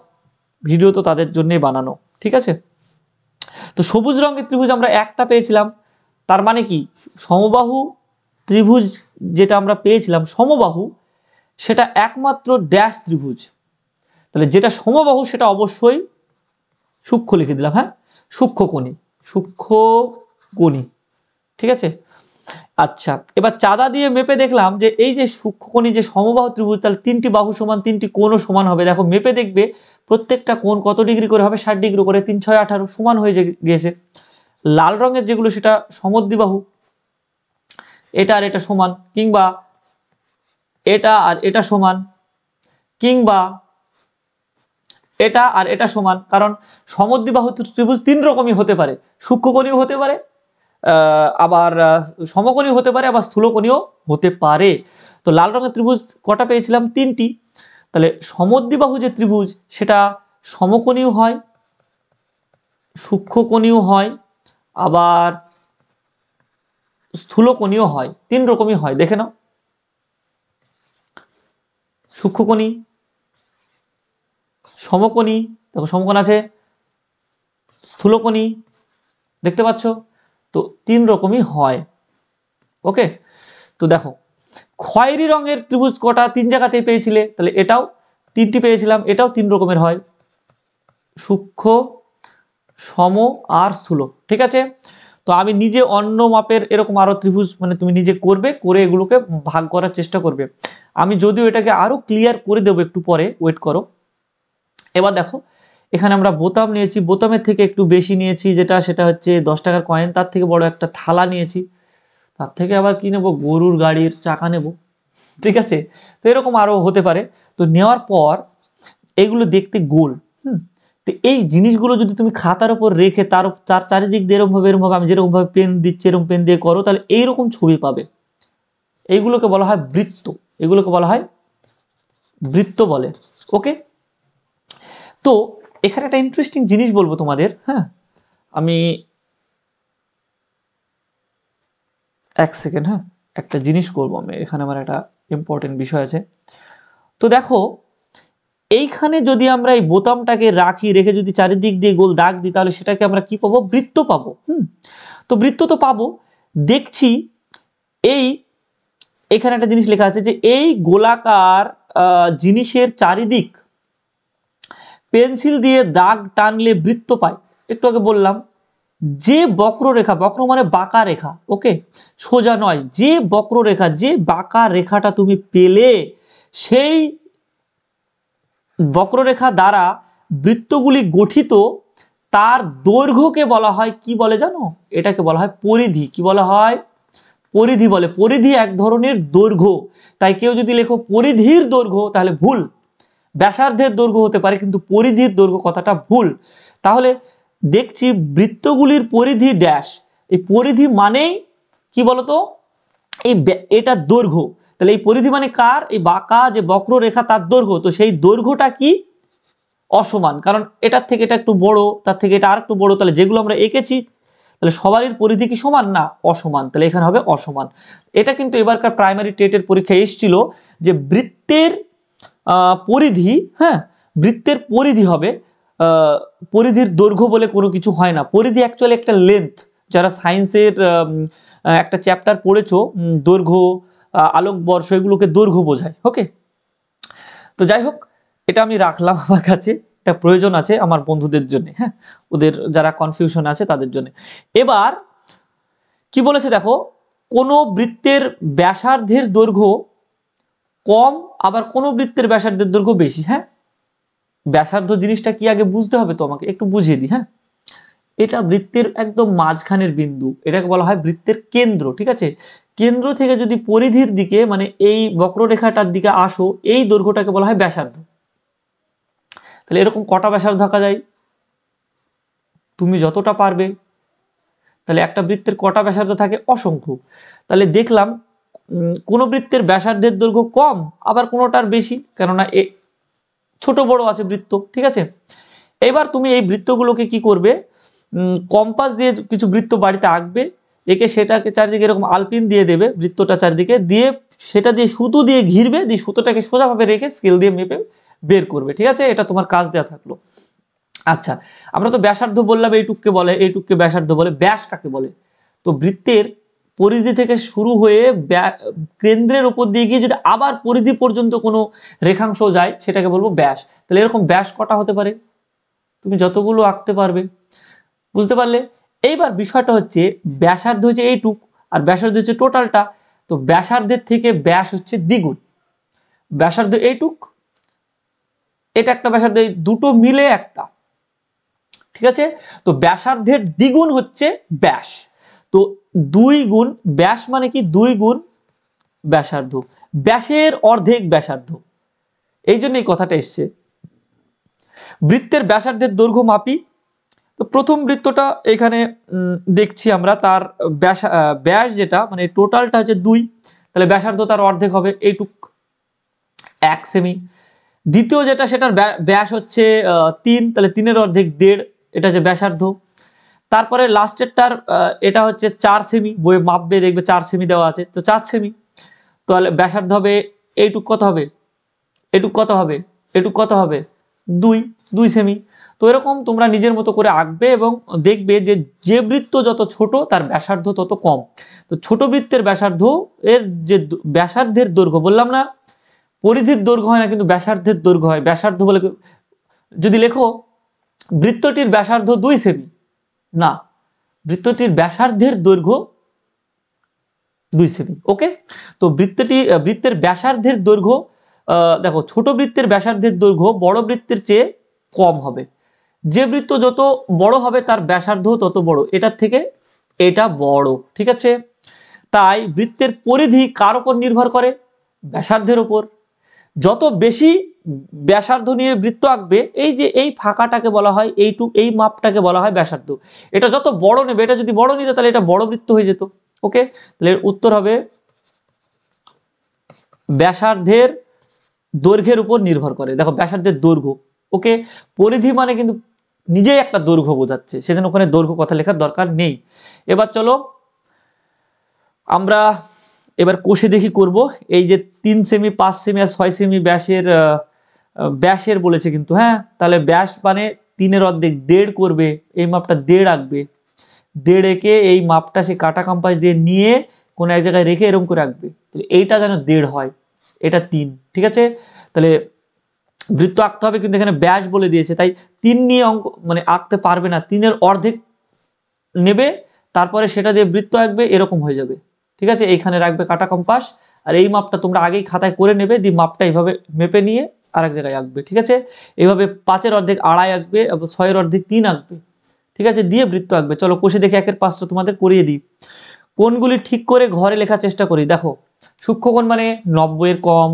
ভিডিও তো তাদের জন্যই বানানো ঠিক আছে তো সবুজ রঙের ত্রিভুজ আমরা একটা পেয়েছিলাম তার মানে কি সমবাহু ত্রিভুজ যেটা আমরা পেয়েছিলাম সমবাহু সেটা একমাত্র ড্যাশ ত্রিভুজ তাহলে যেটা সমবাহু সেটা অবশ্যই সূক্ষ্ম লিখে দিলাম হ্যাঁ সূক্ষ্ম সূক্ষ্ম সূক্ষ্মকণি ঠিক আছে আচ্ছা এবার চাঁদা দিয়ে মেপে দেখলাম যে এই যে সূক্ষ্মকণি যে সমবাহু ত্রিভুজ তাহলে তিনটি বাহু সমান তিনটি কোণও সমান হবে দেখো মেপে দেখবে প্রত্যেকটা কোণ কত ডিগ্রি করে হবে ষাট ডিগ্রি করে তিন ছয় আঠারো সমান হয়ে গিয়েছে লাল রঙের যেগুলো সেটা সমদ্বিবাহু এটা আর এটা সমান কিংবা এটা আর এটা সমান কিংবা এটা আর এটা সমান কারণ সমদ্বিবাহু ত্রিভুজ তিন রকমই হতে পারে সূক্ষ্মকণিও হতে পারে আবার সমকোণীয় হতে পারে আবার স্থূলকোণীয় হতে পারে তো লাল রঙের ত্রিভুজ কটা পেয়েছিলাম তিনটি তাহলে সমদ্বিবাহু যে ত্রিভুজ সেটা সমকোণীয় হয় সূক্ষ্মকোণীয় হয় আবার স্থূলকোণীয় হয় তিন রকমই হয় দেখে নাও সূক্ষ্মকোণী সমকোণী দেখো সমকোণ আছে স্থূলকোণী দেখতে পাচ্ছ তো তিন রকমই হয় ওকে তো দেখো খয়েরি রঙের ত্রিভুজ কটা তিন জায়গাতেই পেয়েছিলে তাহলে এটাও তিনটি পেয়েছিলাম এটাও তিন রকমের হয় সূক্ষ্ম সম আর স্থূল ঠিক আছে তো আমি নিজে অন্য মাপের এরকম আরও ত্রিভুজ মানে তুমি নিজে করবে করে এগুলোকে ভাগ করার চেষ্টা করবে আমি যদিও এটাকে আরও ক্লিয়ার করে দেবো একটু পরে ওয়েট করো এবার দেখো এখানে আমরা বোতাম নিয়েছি বোতামের থেকে একটু বেশি নিয়েছি যেটা সেটা হচ্ছে দশ টাকার কয়েন তার থেকে বড় একটা থালা নিয়েছি তার থেকে আবার কি নেবো গরুর গাড়ির চাকা নেব ঠিক আছে তো এরকম আরও হতে পারে তো নেওয়ার পর এগুলো দেখতে গোল হুম তো এই জিনিসগুলো যদি তুমি খাতার ওপর রেখে তার চার চারিদিক দিয়ে এরমভাবে এরমভাবে আমি যেরকমভাবে পেন দিচ্ছি এরকম পেন দিয়ে করো তাহলে এইরকম ছবি পাবে এইগুলোকে বলা হয় বৃত্ত এগুলোকে বলা হয় বৃত্ত বলে ওকে তো এখানে একটা ইন্টারেস্টিং জিনিস বলবো তোমাদের হ্যাঁ আমি এক সেকেন্ড হ্যাঁ একটা জিনিস করবো আমি এখানে আমার একটা ইম্পর্টেন্ট বিষয় আছে তো দেখো এইখানে যদি আমরা এই বোতামটাকে রাখি রেখে যদি চারিদিক দিয়ে গোল দাগ দিই তাহলে সেটাকে আমরা কি পাবো বৃত্ত পাবো হুম তো বৃত্ত তো পাবো দেখছি এই এখানে একটা জিনিস লেখা আছে যে এই গোলাকার জিনিসের চারিদিক পেন্সিল দিয়ে দাগ টানলে বৃত্ত পায় একটু আগে বললাম যে বক্ররেখা বক্র মানে বাঁকা রেখা ওকে সোজা নয় যে বক্ররেখা যে বাঁকা রেখাটা তুমি পেলে সেই বক্ররেখা দ্বারা বৃত্তগুলি গঠিত তার দৈর্ঘ্যকে বলা হয় কি বলে জানো এটাকে বলা হয় পরিধি কি বলা হয় পরিধি বলে পরিধি এক ধরনের দৈর্ঘ্য তাই কেউ যদি লেখো পরিধির দৈর্ঘ্য তাহলে ভুল ব্যাসার্ধের দৈর্ঘ্য হতে পারে কিন্তু পরিধির দৈর্ঘ্য কথাটা ভুল তাহলে দেখছি বৃত্তগুলির পরিধি ড্যাশ এই পরিধি মানেই কি বলতো এই এটা দৈর্ঘ্য তাহলে এই পরিধি মানে কার এই বাঁকা যে বক্ররেখা তার দৈর্ঘ্য তো সেই দৈর্ঘ্যটা কি অসমান কারণ এটার থেকে এটা একটু বড় তার থেকে এটা আর একটু বড় তাহলে যেগুলো আমরা এঁকেছি তাহলে সবারই পরিধি কি সমান না অসমান তাহলে এখানে হবে অসমান এটা কিন্তু এবারকার প্রাইমারি টেটের পরীক্ষায় এসেছিল যে বৃত্তের পরিধি হ্যাঁ বৃত্তের পরিধি হবে পরিধির দৈর্ঘ্য বলে কোনো কিছু হয় না পরিধি অ্যাকচুয়ালি একটা লেন্থ যারা সায়েন্সের একটা চ্যাপ্টার পড়েছো দৈর্ঘ্য আলোকবর্ষ এগুলোকে দৈর্ঘ্য বোঝায় ওকে তো যাই হোক এটা আমি রাখলাম আমার কাছে এটা প্রয়োজন আছে আমার বন্ধুদের জন্য হ্যাঁ ওদের যারা কনফিউশন আছে তাদের জন্য এবার কি বলেছে দেখো কোনো বৃত্তের ব্যাসার্ধের দৈর্ঘ্য কম আবার কোনো বৃত্তের ব্যাসার্ধের দৈর্ঘ্য বেশি হ্যাঁ ব্যাসার্ধ জিনিসটা কি আগে বুঝতে হবে তোমাকে একটু বুঝিয়ে দিই হ্যাঁ এটা বৃত্তের একদম মাঝখানের বিন্দু এটাকে বলা হয় বৃত্তের কেন্দ্র ঠিক আছে কেন্দ্র থেকে যদি পরিধির দিকে মানে এই বক্ররেখাটার দিকে আসো এই দৈর্ঘ্যটাকে বলা হয় ব্যাসার্ধ তাহলে এরকম কটা ব্যাসার্ধ আঁকা যায় তুমি যতটা পারবে তাহলে একটা বৃত্তের কটা ব্যাসার্ধ থাকে অসংখ্য তাহলে দেখলাম কোনো বৃত্তের ব্যাসার্ধের দৈর্ঘ্য কম আবার কোনোটার বেশি কেননা এ ছোট বড় আছে বৃত্ত ঠিক আছে এবার তুমি এই বৃত্তগুলোকে কি করবে কম্পাস দিয়ে কিছু বৃত্ত বাড়িতে আঁকবে একে সেটাকে চারিদিকে এরকম আলপিন দিয়ে দেবে বৃত্তটা চারিদিকে দিয়ে সেটা দিয়ে সুতো দিয়ে ঘিরবে দিয়ে সুতোটাকে সোজাভাবে রেখে স্কেল দিয়ে মেপে বের করবে ঠিক আছে এটা তোমার কাজ দেওয়া থাকলো আচ্ছা আমরা তো ব্যাসার্ধ বললাম এইটুককে বলে এইটুককে ব্যাসার্ধ বলে ব্যাস কাকে বলে তো বৃত্তের পরিধি থেকে শুরু হয়ে কেন্দ্রের ওপর দিয়ে গিয়ে যদি আবার পরিধি পর্যন্ত কোনো রেখাংশ যায় সেটাকে বলবো ব্যাস তাহলে এরকম ব্যাস কটা হতে পারে তুমি যতগুলো আঁকতে পারবে বুঝতে পারলে এইবার বিষয়টা হচ্ছে ব্যাসার্ধ হচ্ছে এইটুক আর ব্যাসার্ধ হচ্ছে টোটালটা তো ব্যাসার্ধের থেকে ব্যাস হচ্ছে দ্বিগুণ ব্যাসার্ধ এইটুক এটা একটা ব্যাসার্ধ এই দুটো মিলে একটা ঠিক আছে তো ব্যাসার্ধের দ্বিগুণ হচ্ছে ব্যাস তো দুই গুণ ব্যাস মানে কি দুই গুণ ব্যাসার্ধ ব্যাসের অর্ধেক ব্যাসার্ধ এই জন্য এই কথাটা এসছে বৃত্তের ব্যাসার্ধের দৈর্ঘ্য মাপি তো প্রথম বৃত্তটা এখানে দেখছি আমরা তার ব্যাস ব্যাস যেটা মানে টোটালটা হচ্ছে দুই তাহলে ব্যাসার্ধ তার অর্ধেক হবে এইটুক এক সেমি দ্বিতীয় যেটা সেটার ব্যাস হচ্ছে তিন তাহলে তিনের অর্ধেক দেড় এটা হচ্ছে ব্যাসার্ধ তারপরে লাস্টেরটার এটা হচ্ছে চার সেমি বইয়ে মাপবে দেখবে চার সেমি দেওয়া আছে তো চার সেমি তাহলে ব্যাসার্ধ হবে এইটুক কত হবে এটুক কত হবে এটুক কত হবে দুই দুই সেমি তো এরকম তোমরা নিজের মতো করে আঁকবে এবং দেখবে যে যে বৃত্ত যত ছোট তার ব্যাসার্ধ তত কম তো ছোট বৃত্তের ব্যাসার্ধ এর যে ব্যাসার্ধের দৈর্ঘ্য বললাম না পরিধির দৈর্ঘ্য হয় না কিন্তু ব্যাসার্ধের দৈর্ঘ্য হয় ব্যাসার্ধ বলে যদি লেখো বৃত্তটির ব্যাসার্ধ দুই সেমি না বৃত্তটির ব্যাসার্ধের দৈর্ঘ্য দুই সেমি ওকে তো বৃত্তটি বৃত্তের ব্যাসার্ধের দৈর্ঘ্য দেখো ছোট বৃত্তের ব্যাসার্ধের দৈর্ঘ্য বড় বৃত্তের চেয়ে কম হবে যে বৃত্ত যত বড় হবে তার ব্যাসার্ধ তত বড় এটার থেকে এটা বড় ঠিক আছে তাই বৃত্তের পরিধি কার ওপর নির্ভর করে ব্যাসার্ধের ওপর যত বেশি ব্যাসার্ধ নিয়ে বৃত্ত আঁকবে এই যে এই ফাঁকাটাকে বলা হয় টু এই মাপটাকে বলা হয় ব্যাসার্ধ এটা যত বড় নেবে এটা যদি বড় নিতে তাহলে এটা বড় বৃত্ত হয়ে যেত ওকে তাহলে উত্তর হবে ব্যাসার্ধের দৈর্ঘ্যের উপর নির্ভর করে দেখো ব্যাসার্ধের দৈর্ঘ্য ওকে পরিধি মানে কিন্তু নিজেই একটা দৈর্ঘ্য বোঝাচ্ছে সেজন্য ওখানে দৈর্ঘ্য কথা লেখার দরকার নেই এবার চলো আমরা এবার কোষে দেখি করব এই যে তিন সেমি পাঁচ সেমি আর ছয় সেমি ব্যাসের ব্যাসের বলেছে কিন্তু হ্যাঁ তাহলে ব্যাস মানে তিনের অর্ধেক দেড় করবে এই মাপটা দেড় আঁকবে দেড় এঁকে এই মাপটা সে কাটা কম্পাস দিয়ে নিয়ে কোনো এক জায়গায় রেখে এরম করে আঁকবে তাহলে এইটা যেন দেড় হয় এটা তিন ঠিক আছে তাহলে বৃত্ত আঁকতে হবে কিন্তু এখানে ব্যাস বলে দিয়েছে তাই তিন নিয়ে অঙ্ক মানে আঁকতে পারবে না তিনের অর্ধেক নেবে তারপরে সেটা দিয়ে বৃত্ত আঁকবে এরকম হয়ে যাবে ঠিক আছে এইখানে রাখবে কাটা কম্পাস আর এই মাপটা তোমরা আগেই খাতায় করে নেবে দিয়ে মাপটা এইভাবে মেপে নিয়ে আরেক জায়গায় আঁকবে ঠিক আছে এইভাবে পাঁচের অর্ধেক আড়াই আঁকবে এবং ছয়ের অর্ধেক তিন আঁকবে ঠিক আছে দিয়ে বৃত্ত আঁকবে চলো কষে দেখে একের পাঁচটা তোমাদের করিয়ে দিই কোনগুলি ঠিক করে ঘরে লেখার চেষ্টা করি দেখো সূক্ষ্মকোণ মানে নব্বইয়ের কম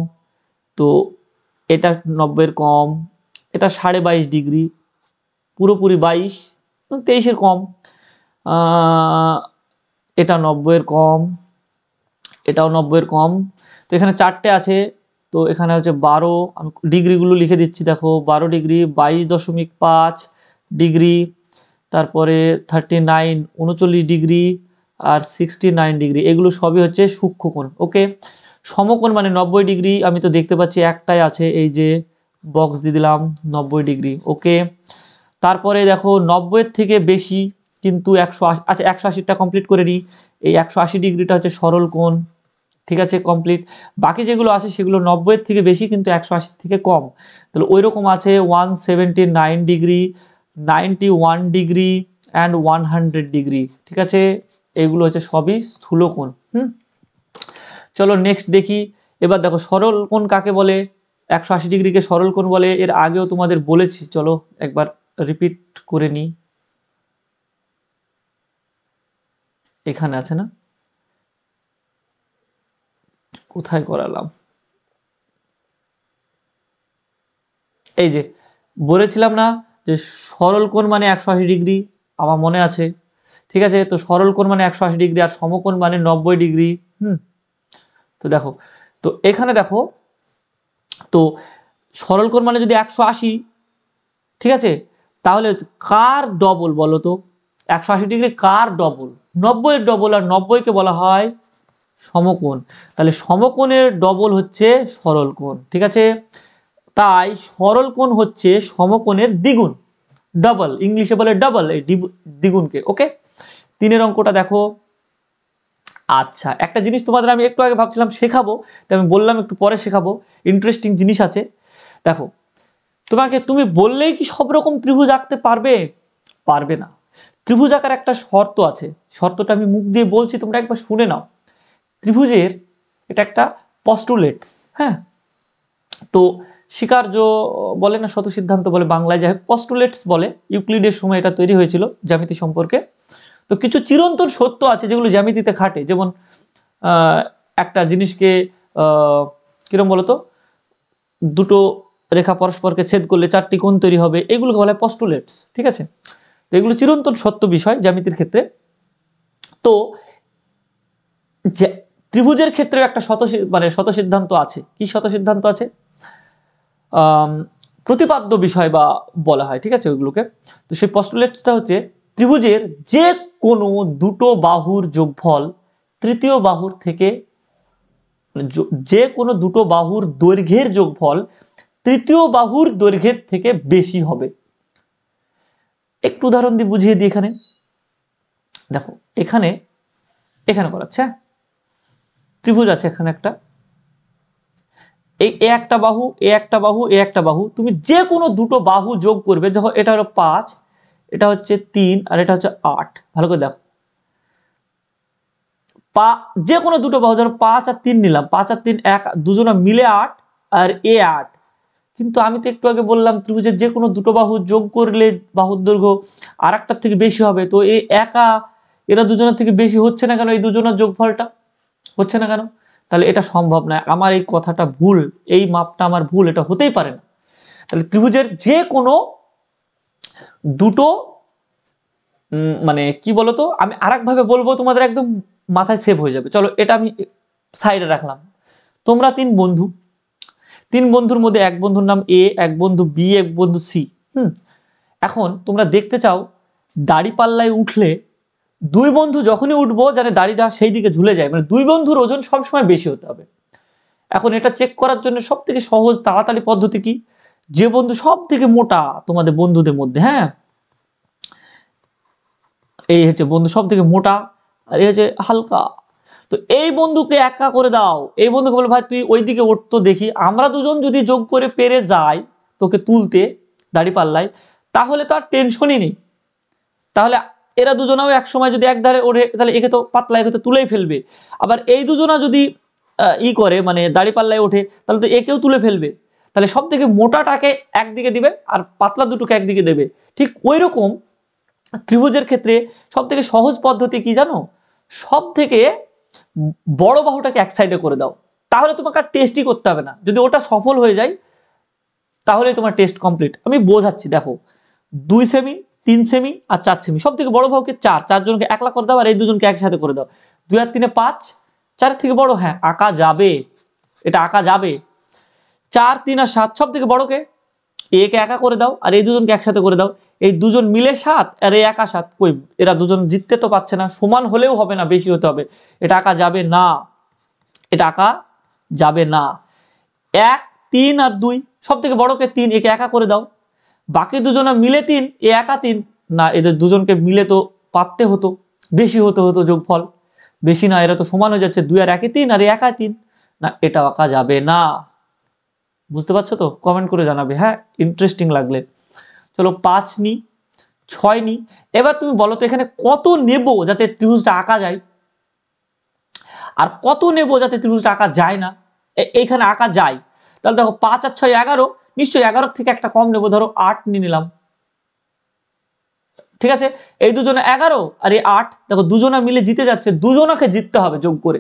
তো এটা নব্বইয়ের কম এটা সাড়ে বাইশ ডিগ্রি পুরোপুরি বাইশ তেইশের কম এটা নব্বইয়ের কম এটাও নব্বইয়ের কম তো এখানে চারটে আছে তো এখানে হচ্ছে বারো আমি ডিগ্রিগুলো লিখে দিচ্ছি দেখো বারো ডিগ্রি বাইশ দশমিক পাঁচ ডিগ্রি তারপরে থার্টি নাইন উনচল্লিশ ডিগ্রি আর সিক্সটি নাইন ডিগ্রি এগুলো সবই হচ্ছে সূক্ষ্মকোণ ওকে সমকোণ মানে নব্বই ডিগ্রি আমি তো দেখতে পাচ্ছি একটাই আছে এই যে বক্স দিয়ে দিলাম নব্বই ডিগ্রি ওকে তারপরে দেখো নব্বইয়ের থেকে বেশি কিন্তু একশো আচ্ছা একশো আশিটা কমপ্লিট করে নিই এই একশো আশি ডিগ্রিটা হচ্ছে সরল কোণ ঠিক আছে কমপ্লিট বাকি যেগুলো আছে সেগুলো নব্বইয়ের থেকে বেশি কিন্তু একশো আশির থেকে কম তাহলে ওই রকম আছে one seventy nine degree ninety one degree and one hundred degree ঠিক আছে এগুলো হচ্ছে সবই স্থূলকোণ হুম চলো নেক্সট দেখি এবার দেখো সরল কোণ কাকে বলে একশো আশি ডিগ্রিকে সরল কোণ বলে এর আগেও তোমাদের বলেছি চলো একবার রিপিট করে নিই এখানে আছে না কোথায় করালাম এই যে বলেছিলাম না যে সরল কোণ মানে একশো আশি ডিগ্রি আমার মনে আছে ঠিক আছে তো সরল কোণ মানে একশো আশি ডিগ্রি আর সমকোণ মানে নব্বই ডিগ্রি হুম তো দেখো তো এখানে দেখো তো সরল কোণ মানে যদি একশো আশি ঠিক আছে তাহলে কার ডবল বলো তো একশো আশি ডিগ্রি কার ডবল নব্বইয়ের ডবল আর নব্বইকে বলা হয় সমকোণ তাহলে সমকোণের ডবল হচ্ছে সরল কোণ ঠিক আছে তাই সরল কোণ হচ্ছে সমকোণের দ্বিগুণ ডবল ইংলিশে বলে ডবল এই দ্বিগুণকে ওকে তিনের অঙ্কটা দেখো আচ্ছা একটা জিনিস তোমাদের আমি একটু আগে ভাবছিলাম শেখাবো তো আমি বললাম একটু পরে শেখাবো ইন্টারেস্টিং জিনিস আছে দেখো তোমাকে তুমি বললেই কি সব রকম ত্রিভুজ আঁকতে পারবে পারবে না ত্রিভুজাকার একটা শর্ত আছে শর্তটা আমি মুখ দিয়ে বলছি তোমরা একবার শুনে নাও ত্রিভুজের এটা একটা পস্টুলেটস হ্যাঁ তো স্বীকার্য বলে না শত সিদ্ধান্ত বলে বাংলায় যাই হোক পস্টুলেটস বলে ইউক্লিডের সময় এটা তৈরি হয়েছিল জ্যামিতি সম্পর্কে তো কিছু চিরন্তন সত্য আছে যেগুলো জ্যামিতিতে খাটে যেমন একটা জিনিসকে কিরম বলতো দুটো রেখা পরস্পরকে ছেদ করলে চারটি কোণ তৈরি হবে এগুলোকে বলে হয় পস্টুলেটস ঠিক আছে তো এগুলো চিরন্তন সত্য বিষয় জ্যামিতির ক্ষেত্রে তো ত্রিভুজের ক্ষেত্রেও একটা শত মানে শত সিদ্ধান্ত আছে কি শত সিদ্ধান্ত আছে প্রতিপাদ্য বিষয় বা বলা হয় ঠিক আছে ওইগুলোকে তো সেই পস্টুলেটটা হচ্ছে ত্রিভুজের যে কোনো দুটো বাহুর যোগফল তৃতীয় বাহুর থেকে মানে যে কোনো দুটো বাহুর দৈর্ঘ্যের যোগফল তৃতীয় বাহুর দৈর্ঘ্যের থেকে বেশি হবে একটু উদাহরণ দিয়ে বুঝিয়ে দিই এখানে দেখো এখানে এখানে করাচ্ছে হ্যাঁ? ত্রিভুজ আছে এখানে একটা এই এ একটা বাহু এ একটা বাহু এ একটা বাহু তুমি যে কোনো দুটো বাহু যোগ করবে দেখো এটা হলো পাঁচ এটা হচ্ছে তিন আর এটা হচ্ছে আট ভালো করে দেখো পা যে কোনো দুটো বাহু ধরো পাঁচ আর তিন নিলাম পাঁচ আর তিন এক দুজনে মিলে আট আর এ আট কিন্তু আমি তো একটু আগে বললাম ত্রিভুজের যে কোনো দুটো বাহু যোগ করলে বাহুর দৈর্ঘ্য আর একটার থেকে বেশি হবে তো এই একা এরা দুজনের থেকে বেশি হচ্ছে না কেন এই দুজনের যোগফলটা হচ্ছে না কেন তাহলে এটা সম্ভব নয় আমার এই কথাটা ভুল এই মাপটা আমার ভুল এটা হতেই পারে না তাহলে ত্রিভুজের যে কোনো দুটো মানে কি বলতো আমি আরেকভাবে বলবো তোমাদের একদম মাথায় সেভ হয়ে যাবে চলো এটা আমি সাইডে রাখলাম তোমরা তিন বন্ধু তিন বন্ধুর মধ্যে এক বন্ধুর নাম এ এক বন্ধু বি এক বন্ধু সি হুম এখন তোমরা দেখতে চাও দাড়ি পাল্লায় উঠলে দুই বন্ধু যখনই উঠবো যেন দাড়িটা সেই দিকে ঝুলে যায় মানে দুই বন্ধুর ওজন সবসময় বেশি হতে হবে এখন এটা চেক করার জন্য সব থেকে সহজ তাড়াতাড়ি পদ্ধতি কি যে বন্ধু সব থেকে মোটা তোমাদের বন্ধুদের মধ্যে হ্যাঁ এই হচ্ছে বন্ধু সব থেকে মোটা আর এই হচ্ছে হালকা তো এই বন্ধুকে একা করে দাও এই বন্ধুকে বলে ভাই তুই ওই দিকে উঠতো দেখি আমরা দুজন যদি যোগ করে পেরে যাই তোকে তুলতে দাড়ি পাল্লাই তাহলে তো আর টেনশনই নেই তাহলে এরা দুজনাও একসময় যদি এক ধারে ওঠে তাহলে একে তো পাতলা একে তো তুলেই ফেলবে আবার এই দুজনা যদি ই করে মানে দাড়ি পাল্লায় ওঠে তাহলে তো একেও তুলে ফেলবে তাহলে সব থেকে মোটাটাকে একদিকে দিবে আর পাতলা দুটোকে একদিকে দেবে ঠিক ওই রকম ত্রিভুজের ক্ষেত্রে সব থেকে সহজ পদ্ধতি কি জানো সব থেকে বড় বাহুটাকে এক সাইডে করে দাও তাহলে তোমাকে আর টেস্টই করতে হবে না যদি ওটা সফল হয়ে যায় তাহলে তোমার টেস্ট কমপ্লিট আমি বোঝাচ্ছি দেখো দুই সেমি তিন সেমি আর চার সেমি সব থেকে বড় বাহুকে চার চারজনকে একলা করে দাও আর এই দুজনকে একসাথে করে দাও দুই আর তিনে পাঁচ চারের থেকে বড় হ্যাঁ আঁকা যাবে এটা আঁকা যাবে চার তিন আর সাত সব থেকে বড়কে একে একা করে দাও আর এই দুজনকে একসাথে করে দাও এই দুজন মিলে সাত আর এই একা সাত কই এরা দুজন জিততে তো পাচ্ছে না সমান হলেও হবে না বেশি হতে হবে এটা আঁকা যাবে না এটা আঁকা যাবে না এক তিন আর দুই সব থেকে বড়কে তিন একে একা করে দাও বাকি দুজনে মিলে তিন এ একা তিন না এদের দুজনকে মিলে তো পারতে হতো বেশি হতে হতো যোগফল বেশি না এরা তো সমান হয়ে যাচ্ছে দুই আর একে তিন আর একা তিন না এটা আঁকা যাবে না বুঝতে পারছো তো কমেন্ট করে জানাবে হ্যাঁ ইন্টারেস্টিং লাগলে চলো পাঁচ নিই ছয় নিই এবার তুমি বলো তো এখানে কত নেব যাতে ত্রিভুজটা আঁকা যায় আর কত নেব যাতে ত্রিভুজটা আঁকা যায় না এইখানে আঁকা যায় তাহলে দেখো পাঁচ আর ছয় এগারো নিশ্চয়ই এগারো থেকে একটা কম নেব ধরো আট নিয়ে নিলাম ঠিক আছে এই দুজনে এগারো আর এই আট দেখো দুজনা মিলে জিতে যাচ্ছে দুজনাকে জিততে হবে যোগ করে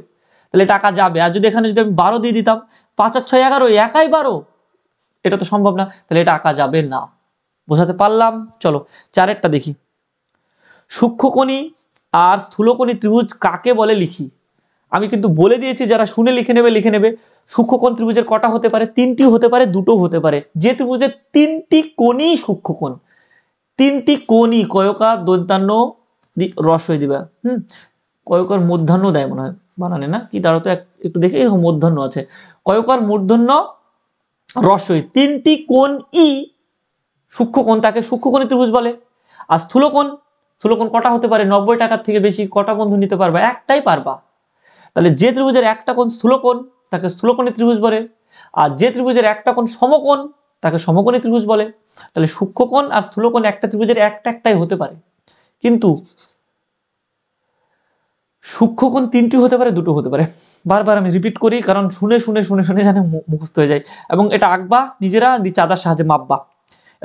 তাহলে টাকা যাবে আর যদি এখানে যদি আমি বারো দিয়ে দিতাম পাঁচ আর ছয় এগারো একাই বারো এটা তো সম্ভব না তাহলে এটা আঁকা যাবে না বোঝাতে পারলাম চলো চারেরটা দেখি সূক্ষ্মকণি আর স্থূলকণি ত্রিভুজ কাকে বলে লিখি আমি কিন্তু বলে দিয়েছি যারা শুনে লিখে নেবে লিখে নেবে সূক্ষ্মকোণ ত্রিভুজের কটা হতে পারে তিনটি হতে পারে দুটো হতে পারে যে ত্রিভুজের তিনটি কোণই সূক্ষ্মকোণ তিনটি কোণই কয়কা দৈতান্য রস হয়ে দিবে হুম কয়কার মধ্যাহ্ন দেয় মনে হয় বানানে না কি তারও তো এক একটু দেখে এরকম মূর্ধন্য আছে কয়কার মূর্ধন্য রসই তিনটি কোণ ই সূক্ষ্ম তাকে সূক্ষ্ম ত্রিভুজ বলে আর স্থূল কোণ স্থূল কটা হতে পারে নব্বই টাকার থেকে বেশি কটা বন্ধু নিতে পারবা একটাই পারবা তাহলে যে ত্রিভুজের একটা কোণ স্থূল তাকে স্থূল ত্রিভুজ বলে আর যে ত্রিভুজের একটা কোণ সমকোণ তাকে সমকোণী ত্রিভুজ বলে তাহলে সূক্ষ্মকোণ আর স্থূলকোণ একটা ত্রিভুজের একটা একটাই হতে পারে কিন্তু সূক্ষ্মকোণ তিনটি হতে পারে দুটো হতে পারে বারবার আমি রিপিট করি কারণ শুনে শুনে শুনে শুনে জানে মুখস্থ হয়ে যায় এবং এটা আঁকবা নিজেরা দিয়ে চাঁদার সাহায্যে মাপবা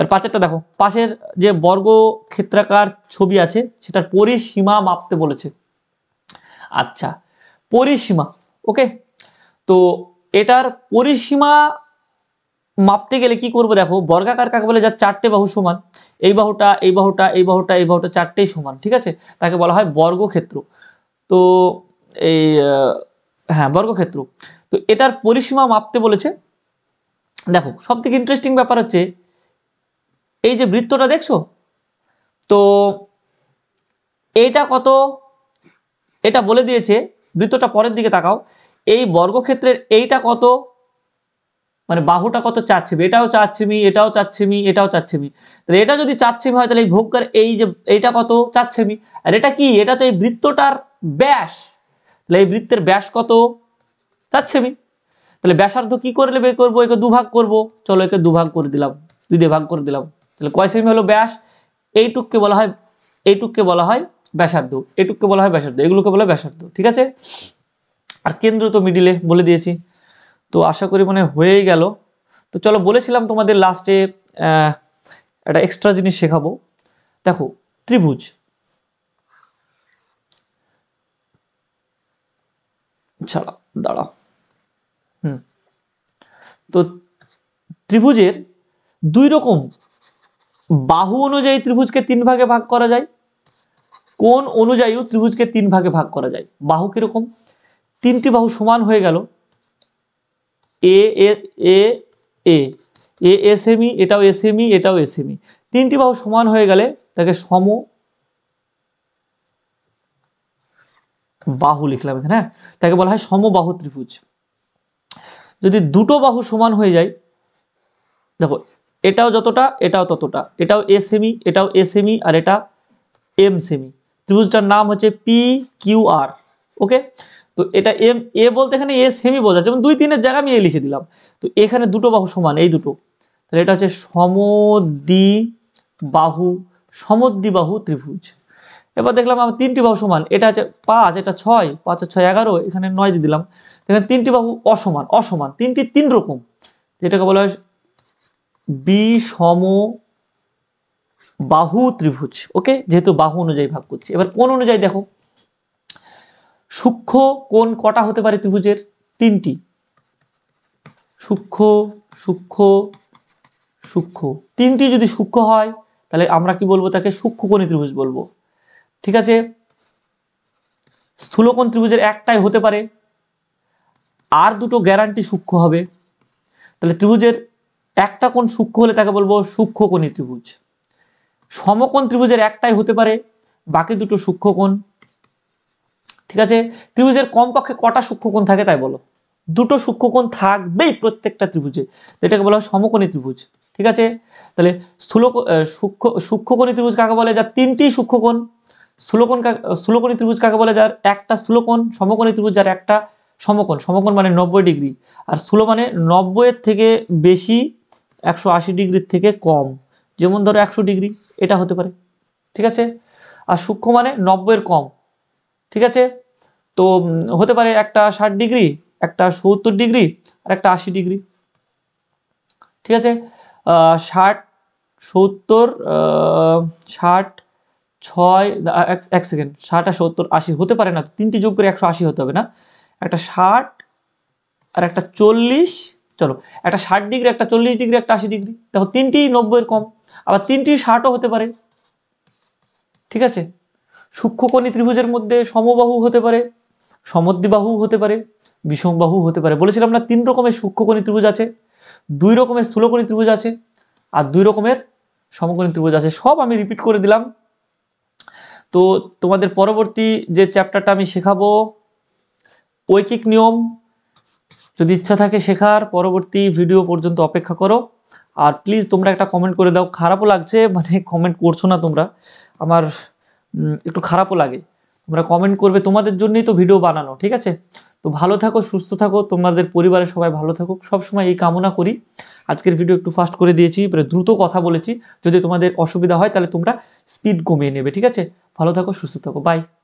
এর পাঁচেরটা দেখো পাশের যে বর্গ ক্ষেত্রাকার ছবি আছে সেটার পরিসীমা মাপতে বলেছে আচ্ছা পরিসীমা ওকে তো এটার পরিসীমা মাপতে গেলে কি করব দেখো বর্গাকার কাকে বলে যার চারটে বাহু সমান এই বাহুটা এই বাহুটা এই বাহুটা এই বাহুটা চারটেই সমান ঠিক আছে তাকে বলা হয় বর্গক্ষেত্র তো এই হ্যাঁ বর্গক্ষেত্র তো এটার পরিসীমা মাপতে বলেছে দেখো সব থেকে ইন্টারেস্টিং ব্যাপার হচ্ছে এই যে বৃত্তটা দেখছো তো এইটা কত এটা বলে দিয়েছে বৃত্তটা পরের দিকে তাকাও এই বর্গক্ষেত্রের এইটা কত মানে বাহুটা কত চাচ্ছিমি এটাও চাচ্ছিমি এটাও চাচ্ছিমি এটাও চাচ্ছিমি তাহলে এটা যদি চাচ্ছিমি হয় তাহলে এই ভোগকার এই যে এইটা কত চাচ্ছিমি আর এটা কি এটা তো এই বৃত্তটার ব্যাস তাহলে এই বৃত্তের ব্যাস কত চাচ্ছে আমি তাহলে ব্যাসার্ধ কি করলে বের করবো একে দুভাগ করব চলো একে দুভাগ করে দিলাম দুই দিয়ে ভাগ করে দিলাম তাহলে কয় সেমি হলো ব্যাস এইটুককে বলা হয় এইটুককে বলা হয় ব্যাসার্ধ এইটুককে বলা হয় ব্যাসার্ধ এগুলোকে বলা হয় ব্যাসার্ধ ঠিক আছে আর কেন্দ্র তো মিডিলে বলে দিয়েছি তো আশা করি মনে হয়ে গেল তো চলো বলেছিলাম তোমাদের লাস্টে একটা এক্সট্রা জিনিস শেখাবো দেখো ত্রিভুজ ছাড়া দাঁড়া হুম তো ত্রিভুজের দুই রকম বাহু অনুযায়ী ত্রিভুজকে তিন ভাগে ভাগ করা যায় কোন অনুযায়ীও ত্রিভুজকে তিন ভাগে ভাগ করা যায় বাহু কিরকম তিনটি বাহু সমান হয়ে গেল A A A A A same এটাও এসএমই এটাও এসএমই তিনটি বাহু সমান হয়ে গেলে তাকে সম বাহু লিখলাম এখানে হ্যাঁ তাকে বলা হয় সমবাহু ত্রিভুজ যদি দুটো বাহু সমান হয়ে যায় দেখো এটাও যতটা এটাও ততটা এটাও এ সেমি এটাও এ সেমি আর এটা এম সেমি ত্রিভুজটার নাম হচ্ছে পি কিউ আর ওকে তো এটা এম এ বলতে এখানে এ সেমি বোঝা যেমন দুই তিনের জায়গা আমি এ লিখে দিলাম তো এখানে দুটো বাহু সমান এই দুটো তাহলে এটা হচ্ছে সমদ্বি বাহু সমদ্বি বাহু ত্রিভুজ এবার দেখলাম আমার তিনটি বাহু সমান এটা আছে পাঁচ এটা ছয় পাঁচ ছয় এগারো এখানে নয় দিয়ে দিলাম এখানে তিনটি বাহু অসমান অসমান তিনটি তিন রকম এটাকে বলা হয় বিষম বাহু ত্রিভুজ ওকে যেহেতু বাহু অনুযায়ী ভাগ করছি এবার কোন অনুযায়ী দেখো সূক্ষ্ম কোন কটা হতে পারে ত্রিভুজের তিনটি সূক্ষ্ম সূক্ষ্ম সূক্ষ্ম তিনটি যদি সূক্ষ্ম হয় তাহলে আমরা কি বলবো তাকে সূক্ষ্ম সূক্ষ্মকণী ত্রিভুজ বলবো ঠিক আছে স্থূলকোণ ত্রিভুজের একটাই হতে পারে আর দুটো গ্যারান্টি সূক্ষ্ম হবে তাহলে ত্রিভুজের একটা কোণ সূক্ষ্ম হলে তাকে বলবো সূক্ষ্মকোণী ত্রিভুজ সমকোণ ত্রিভুজের একটাই হতে পারে বাকি দুটো সূক্ষ্মকোণ ঠিক আছে ত্রিভুজের কমপক্ষে কটা সূক্ষ্মকোণ থাকে তাই বলো দুটো সূক্ষ্মকোণ থাকবেই প্রত্যেকটা ত্রিভুজে এটাকে বলা হয় সমকোণী ত্রিভুজ ঠিক আছে তাহলে স্থূল সূক্ষ্ম সূক্ষ্মকোণী ত্রিভুজ কাকে বলে যা তিনটি সূক্ষ্মকোণ স্থূলকোণ স্থূলকোণী ত্রিভুজ কাকে বলে যার একটা স্থূলকোণ সমকোণী ত্রিভুজ যার একটা সমকোণ সমকোণ মানে নব্বই ডিগ্রি আর স্থূল মানে নব্বইয়ের থেকে বেশি একশো আশি ডিগ্রির থেকে কম যেমন ধরো একশো ডিগ্রি এটা হতে পারে ঠিক আছে আর সূক্ষ্ম মানে নব্বইয়ের কম ঠিক আছে তো হতে পারে একটা ষাট ডিগ্রি একটা সত্তর ডিগ্রি আর একটা আশি ডিগ্রি ঠিক আছে ষাট সত্তর ষাট ছয় এক সেকেন্ড ষাট আর সত্তর আশি হতে পারে না তিনটি যোগ করে একশো আশি হতে হবে না একটা ষাট আর একটা চল্লিশ চলো একটা ষাট ডিগ্রি একটা চল্লিশ ডিগ্রি একটা আশি ডিগ্রি দেখো তিনটি নব্বইয়ের কম আবার তিনটি ষাটও হতে পারে ঠিক আছে সূক্ষ্মকণী ত্রিভুজের মধ্যে সমবাহু হতে পারে সমদ্বিবাহু হতে পারে বিষমবাহু হতে পারে বলেছিলাম না তিন রকমের সূক্ষ্মকণী ত্রিভুজ আছে দুই রকমের স্থূলকণি ত্রিভুজ আছে আর দুই রকমের সমকণি ত্রিভুজ আছে সব আমি রিপিট করে দিলাম তো তোমাদের পরবর্তী যে চ্যাপ্টারটা আমি শেখাবো ঐকিক নিয়ম যদি ইচ্ছা থাকে শেখার পরবর্তী ভিডিও পর্যন্ত অপেক্ষা করো আর প্লিজ তোমরা একটা কমেন্ট করে দাও খারাপও লাগছে মানে কমেন্ট করছো না তোমরা আমার একটু খারাপও লাগে তোমরা কমেন্ট করবে তোমাদের জন্যই তো ভিডিও বানানো ঠিক আছে তো ভালো থাকো সুস্থ থাকো তোমাদের পরিবারের সবাই ভালো সব সবসময় এই কামনা করি আজকের ভিডিও একটু ফাস্ট করে দিয়েছি মানে দ্রুত কথা বলেছি যদি তোমাদের অসুবিধা হয় তাহলে তোমরা স্পিড কমিয়ে নেবে ঠিক আছে ভালো থাকো সুস্থ থাকো বাই